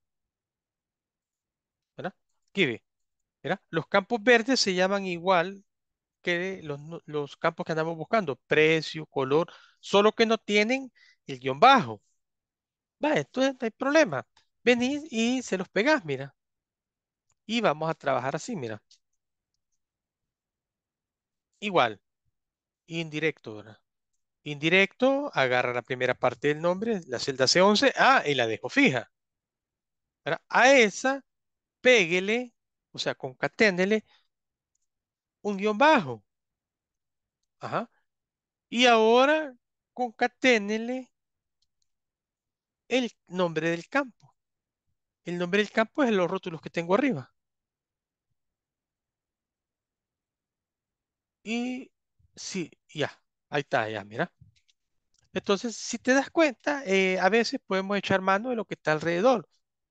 ¿Verdad? ¿qué ve. los campos verdes se llaman igual que los, los campos que andamos buscando. Precio, color, solo que no tienen el guión bajo. Vale, entonces no hay problema. Venís y se los pegás, mira. Y vamos a trabajar así, mira. Igual, indirecto, ¿verdad? Indirecto, agarra la primera parte del nombre, la celda C11, ah, y la dejo fija. A esa, péguele, o sea, concaténele un guión bajo. Ajá. Y ahora concaténele el nombre del campo. El nombre del campo es los rótulos que tengo arriba. Y sí, ya, ahí está, ya, mira. Entonces, si te das cuenta, eh, a veces podemos echar mano de lo que está alrededor.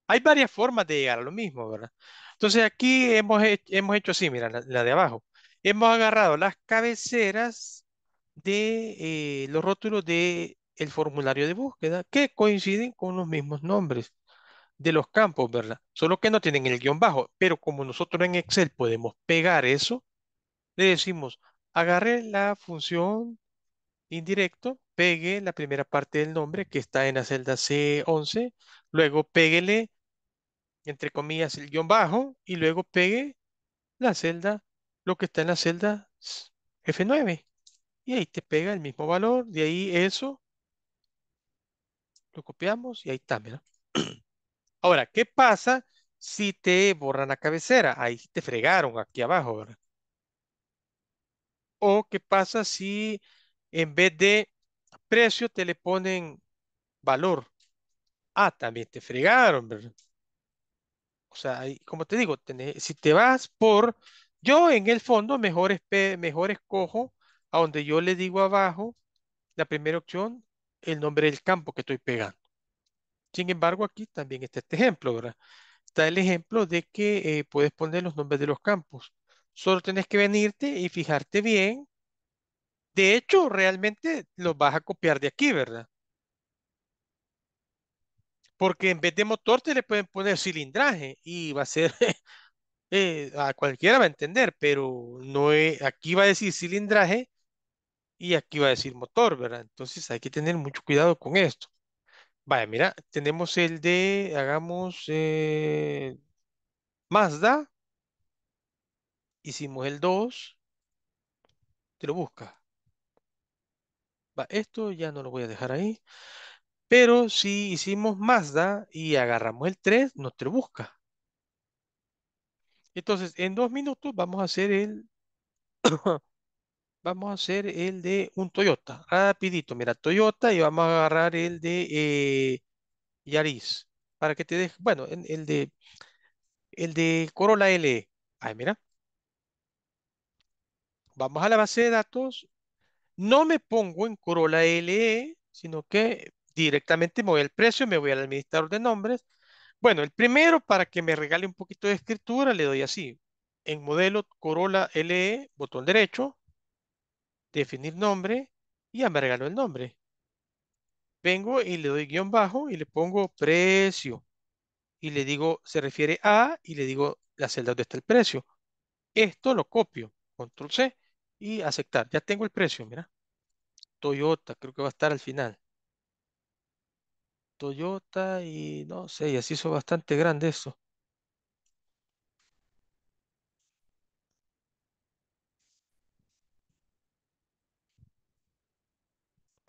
Hay varias formas de llegar a lo mismo, ¿verdad? Entonces, aquí hemos, hemos hecho así, mira, la, de abajo. Hemos agarrado las cabeceras de eh, los rótulos del el formulario de búsqueda que coinciden con los mismos nombres de los campos, ¿verdad? Solo que no tienen el guión bajo, pero como nosotros en Excel podemos pegar eso, le decimos, agarre la función indirecto, pegue la primera parte del nombre que está en la celda C11, luego péguele, entre comillas, el guión bajo y luego pegue la celda, lo que está en la celda F9. Y ahí te pega el mismo valor, de ahí eso, lo copiamos y ahí está, ¿verdad? Ahora, ¿qué pasa si te borran la cabecera? Ahí te fregaron aquí abajo, ¿verdad? O qué pasa si en vez de precio te le ponen valor. Ah, también te fregaron, ¿verdad? O sea, como te digo, si te vas por, yo en el fondo mejor, mejor escojo a donde yo le digo abajo, la primera opción, el nombre del campo que estoy pegando. Sin embargo, aquí también está este ejemplo, ¿verdad? Está el ejemplo de que eh, puedes poner los nombres de los campos. Solo tienes que venirte y fijarte bien. De hecho, realmente los vas a copiar de aquí, ¿verdad? Porque en vez de motor te le pueden poner cilindraje y va a ser, eh, a cualquiera va a entender, pero no es, aquí va a decir cilindraje y aquí va a decir motor, ¿verdad? Entonces hay que tener mucho cuidado con esto. Vaya, mira, tenemos el de, hagamos eh, Mazda, hicimos el 2, te lo busca. esto ya no lo voy a dejar ahí, pero si hicimos Mazda y agarramos el 3, no te lo busca. Entonces, en dos minutos vamos a hacer el vamos a hacer el de un Toyota. Rapidito, mira, Toyota y vamos a agarrar el de eh, Yaris. Para que te deje, bueno, el, de el de Corolla LE. ahí mira. Vamos a la base de datos. No me pongo en Corolla LE, sino que directamente me voy al precio, me voy al administrador de nombres. Bueno, el primero, para que me regale un poquito de escritura, le doy así. En modelo Corolla LE, botón derecho, definir nombre y ya me el nombre. Vengo y le doy guión bajo y le pongo precio. Y le digo, se refiere a, y le digo la celda donde está el precio. Esto lo copio, control C y aceptar. Ya tengo el precio, mira. Toyota, creo que va a estar al final. Toyota y no sé, y así hizo bastante grande eso.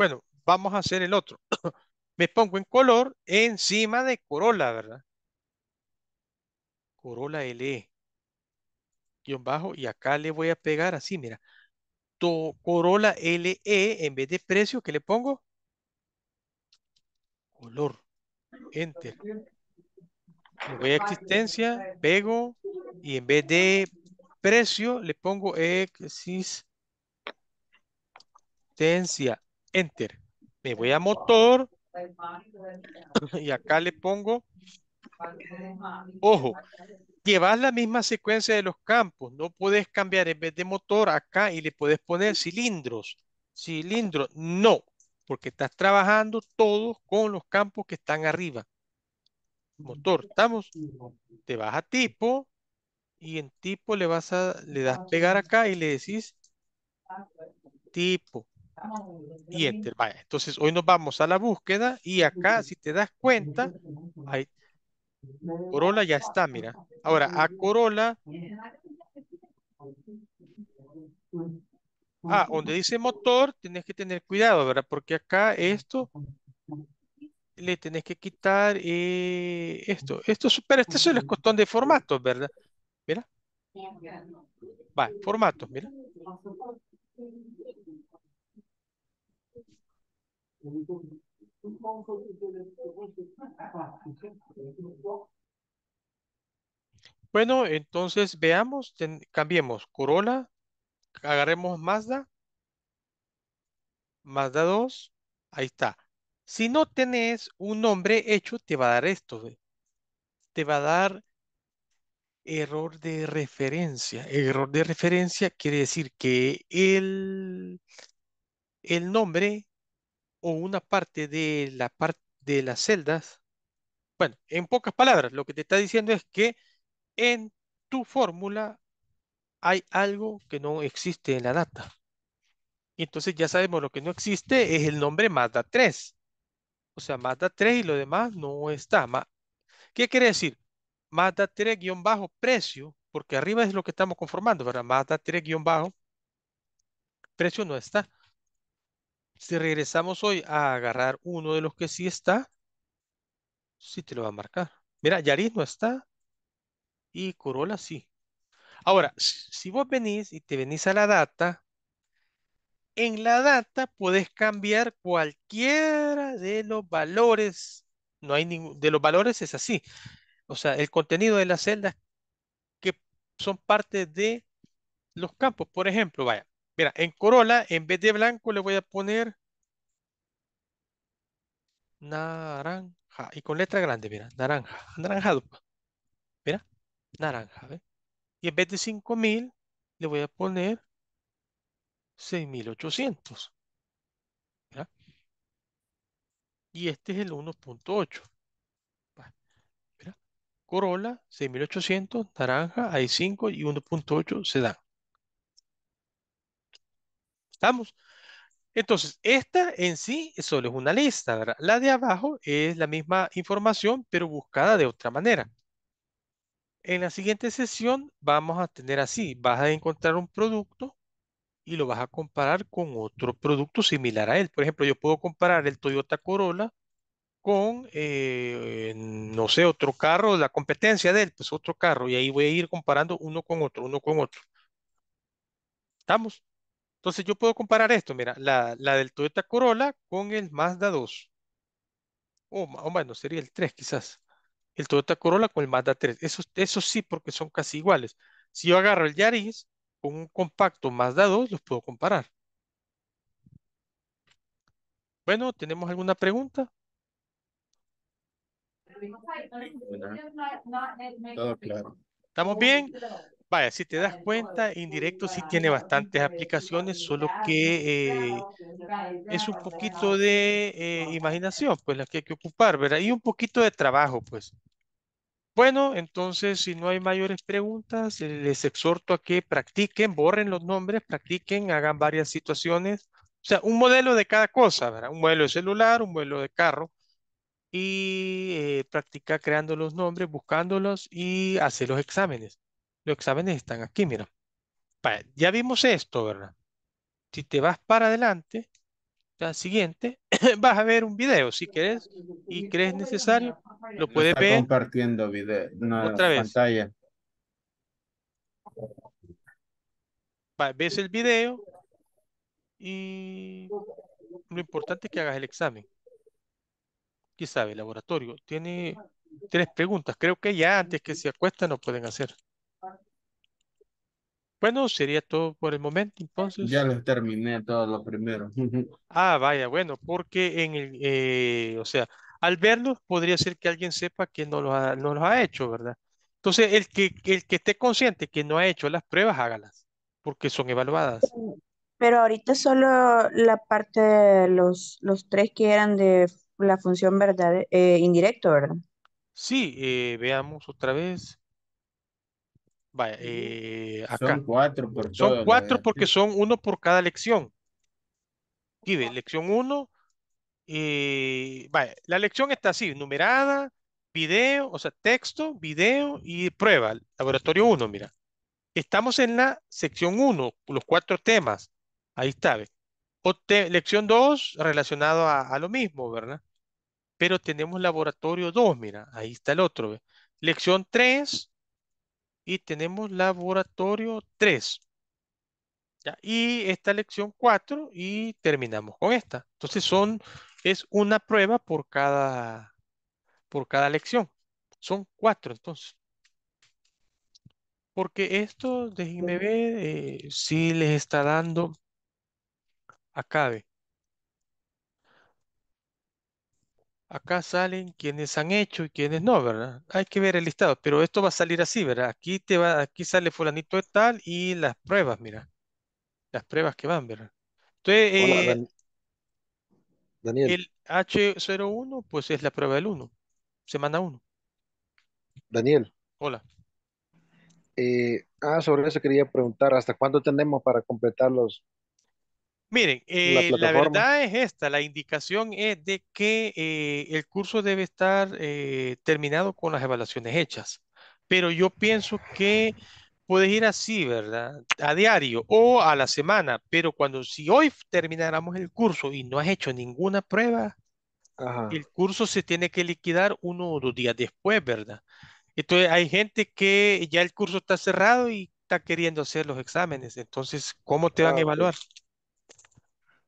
Bueno, vamos a hacer el otro. Me pongo en color encima de Corolla, ¿verdad? Corolla LE. Guión bajo. Y acá le voy a pegar así, mira. To Corolla LE en vez de precio, ¿qué le pongo? Color. Enter. voy a existencia, pego. Y en vez de precio, le pongo existencia enter. Me voy a motor y acá le pongo, ojo, llevas la misma secuencia de los campos, no puedes cambiar en vez de motor acá y le puedes poner cilindros, cilindros, no, porque estás trabajando todos con los campos que están arriba. Motor, ¿estamos? Te vas a tipo y en tipo le vas a, le das pegar acá y le decís tipo. Ah, y enter. Vaya, entonces hoy nos vamos a la búsqueda y acá, si te das cuenta, ahí, Corolla ya está, mira. Ahora, a Corolla. Ah, donde dice motor, tienes que tener cuidado, ¿verdad? Porque acá esto le tenés que quitar eh, esto. Esto, súper este es el costón de formato, ¿verdad? Mira. Va, formatos, mira. Bueno, entonces veamos, cambiemos Corolla, agarremos Mazda, Mazda 2, ahí está. Si no tenés un nombre hecho, te va a dar esto. Te va a dar error de referencia. error de referencia quiere decir que el, el nombre o una parte de la parte de las celdas. Bueno, en pocas palabras, lo que te está diciendo es que en tu fórmula hay algo que no existe en la data. Y entonces ya sabemos lo que no existe es el nombre Mazda 3. O sea, Mazda 3 y lo demás no está. ¿Qué quiere decir? Mazda 3 guión bajo precio, porque arriba es lo que estamos conformando, ¿verdad? Mazda 3 guión bajo precio no está. Si regresamos hoy a agarrar uno de los que sí está, sí te lo va a marcar. Mira, Yaris no está y Corolla sí. Ahora, si vos venís y te venís a la data, en la data podés cambiar cualquiera de los valores. No hay ningún, de los valores es así. O sea, el contenido de las celdas que son parte de los campos. Por ejemplo, vaya, Mira, en corola en vez de blanco, le voy a poner naranja. Y con letra grande, mira, naranja. Anaranjado. Mira, naranja. Y en vez de 5000, le voy a poner 6800. Y este es el 1.8. Corolla, 6800, naranja, hay 5 y 1.8 se dan. ¿Estamos? Entonces, esta en sí solo es una lista, ¿verdad? La de abajo es la misma información, pero buscada de otra manera. En la siguiente sesión vamos a tener así, vas a encontrar un producto y lo vas a comparar con otro producto similar a él. Por ejemplo, yo puedo comparar el Toyota Corolla con, eh, no sé, otro carro, la competencia de él, pues otro carro, y ahí voy a ir comparando uno con otro, uno con otro. ¿Estamos? Entonces yo puedo comparar esto, mira, la, del Toyota Corolla con el Mazda 2. O, bueno, sería el 3 quizás. El Toyota Corolla con el Mazda 3. Eso, eso sí, porque son casi iguales. Si yo agarro el Yaris con un compacto Mazda 2, los puedo comparar. Bueno, ¿tenemos alguna pregunta? claro. ¿Estamos bien? Vaya, si te das cuenta, indirecto sí tiene bastantes aplicaciones, solo ah, que eh, es un poquito de eh, imaginación, pues la que hay que ocupar, ¿verdad? Y un poquito de trabajo, pues. Bueno, entonces, si no hay mayores preguntas, les exhorto a que practiquen, borren los nombres, practiquen, hagan varias situaciones. O sea, un modelo de cada cosa, ¿verdad? Un modelo de celular, un modelo de carro. Y eh, practica creando los nombres, buscándolos y hacer los exámenes. Los exámenes están aquí, mira. ya vimos esto, ¿verdad? Si te vas para adelante, la siguiente, vas a ver un video, si quieres, y crees necesario, lo puedes ver. compartiendo video, no, otra pantalla. ves el video y lo importante es que hagas el examen. ¿Quién sabe? Laboratorio. Tiene tres preguntas. Creo que ya antes que se acuestan no pueden hacer. Bueno, sería todo por el momento, entonces. Ya les terminé todos los primeros. ah, vaya, bueno, porque en el, eh, o sea, al verlos podría ser que alguien sepa que no los ha, no ha hecho, ¿verdad? Entonces, el que, el que esté consciente que no ha hecho las pruebas, hágalas, porque son evaluadas. Pero ahorita solo la parte de los, los tres que eran de la función verdad, eh, indirecto, ¿verdad? Sí, eh, veamos otra vez. Vaya, eh, Son cuatro Son cuatro porque son uno por cada lección. Pide lección uno. Eh, vaya, la lección está así, numerada, video, o sea, texto, video y prueba. Laboratorio uno, mira. Estamos en la sección uno los cuatro temas. Ahí está, ¿ve? lección dos relacionado a, lo mismo, ¿verdad? Pero tenemos laboratorio dos mira, ahí está el otro. ¿ve? Lección tres y tenemos laboratorio 3. Y esta lección 4 y terminamos con esta. Entonces son, es una prueba por cada, por cada lección. Son cuatro entonces. Porque esto, déjenme ver, eh, si les está dando acabe. Acá salen quienes han hecho y quienes no, ¿verdad? Hay que ver el listado, pero esto va a salir así, ¿verdad? Aquí te va, aquí sale fulanito de tal y las pruebas, mira. Las pruebas que van, ¿verdad? Entonces, Hola, eh, Daniel. el H01, pues es la prueba del 1, semana 1. Daniel. Hola. Eh, ah, sobre eso quería preguntar, ¿hasta cuándo tenemos para completar los Miren, la, eh, verdad es esta, la indicación es de que eh, el curso debe estar eh, terminado con las evaluaciones hechas, pero yo pienso que puedes ir así, ¿verdad? A diario o a la semana, pero cuando si hoy termináramos el curso y no has hecho ninguna prueba, el curso se tiene que liquidar uno o dos días después, ¿verdad? Entonces hay gente que ya el curso está cerrado y está queriendo hacer los exámenes, entonces, ¿cómo te van a ah, evaluar?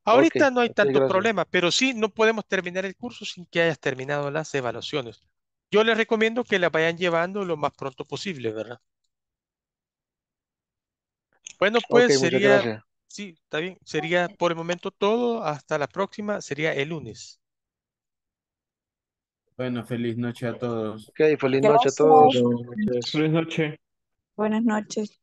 Ahorita no hay tanto problema, pero sí no podemos terminar el curso sin que hayas terminado las evaluaciones. Yo les recomiendo que las vayan llevando lo más pronto posible, ¿verdad? Bueno, pues sería, sí, está bien, sería por el momento todo. Hasta la próxima, sería el lunes. Bueno, feliz noche a todos. Ok, feliz noche a todos. Feliz noche. Buenas noches.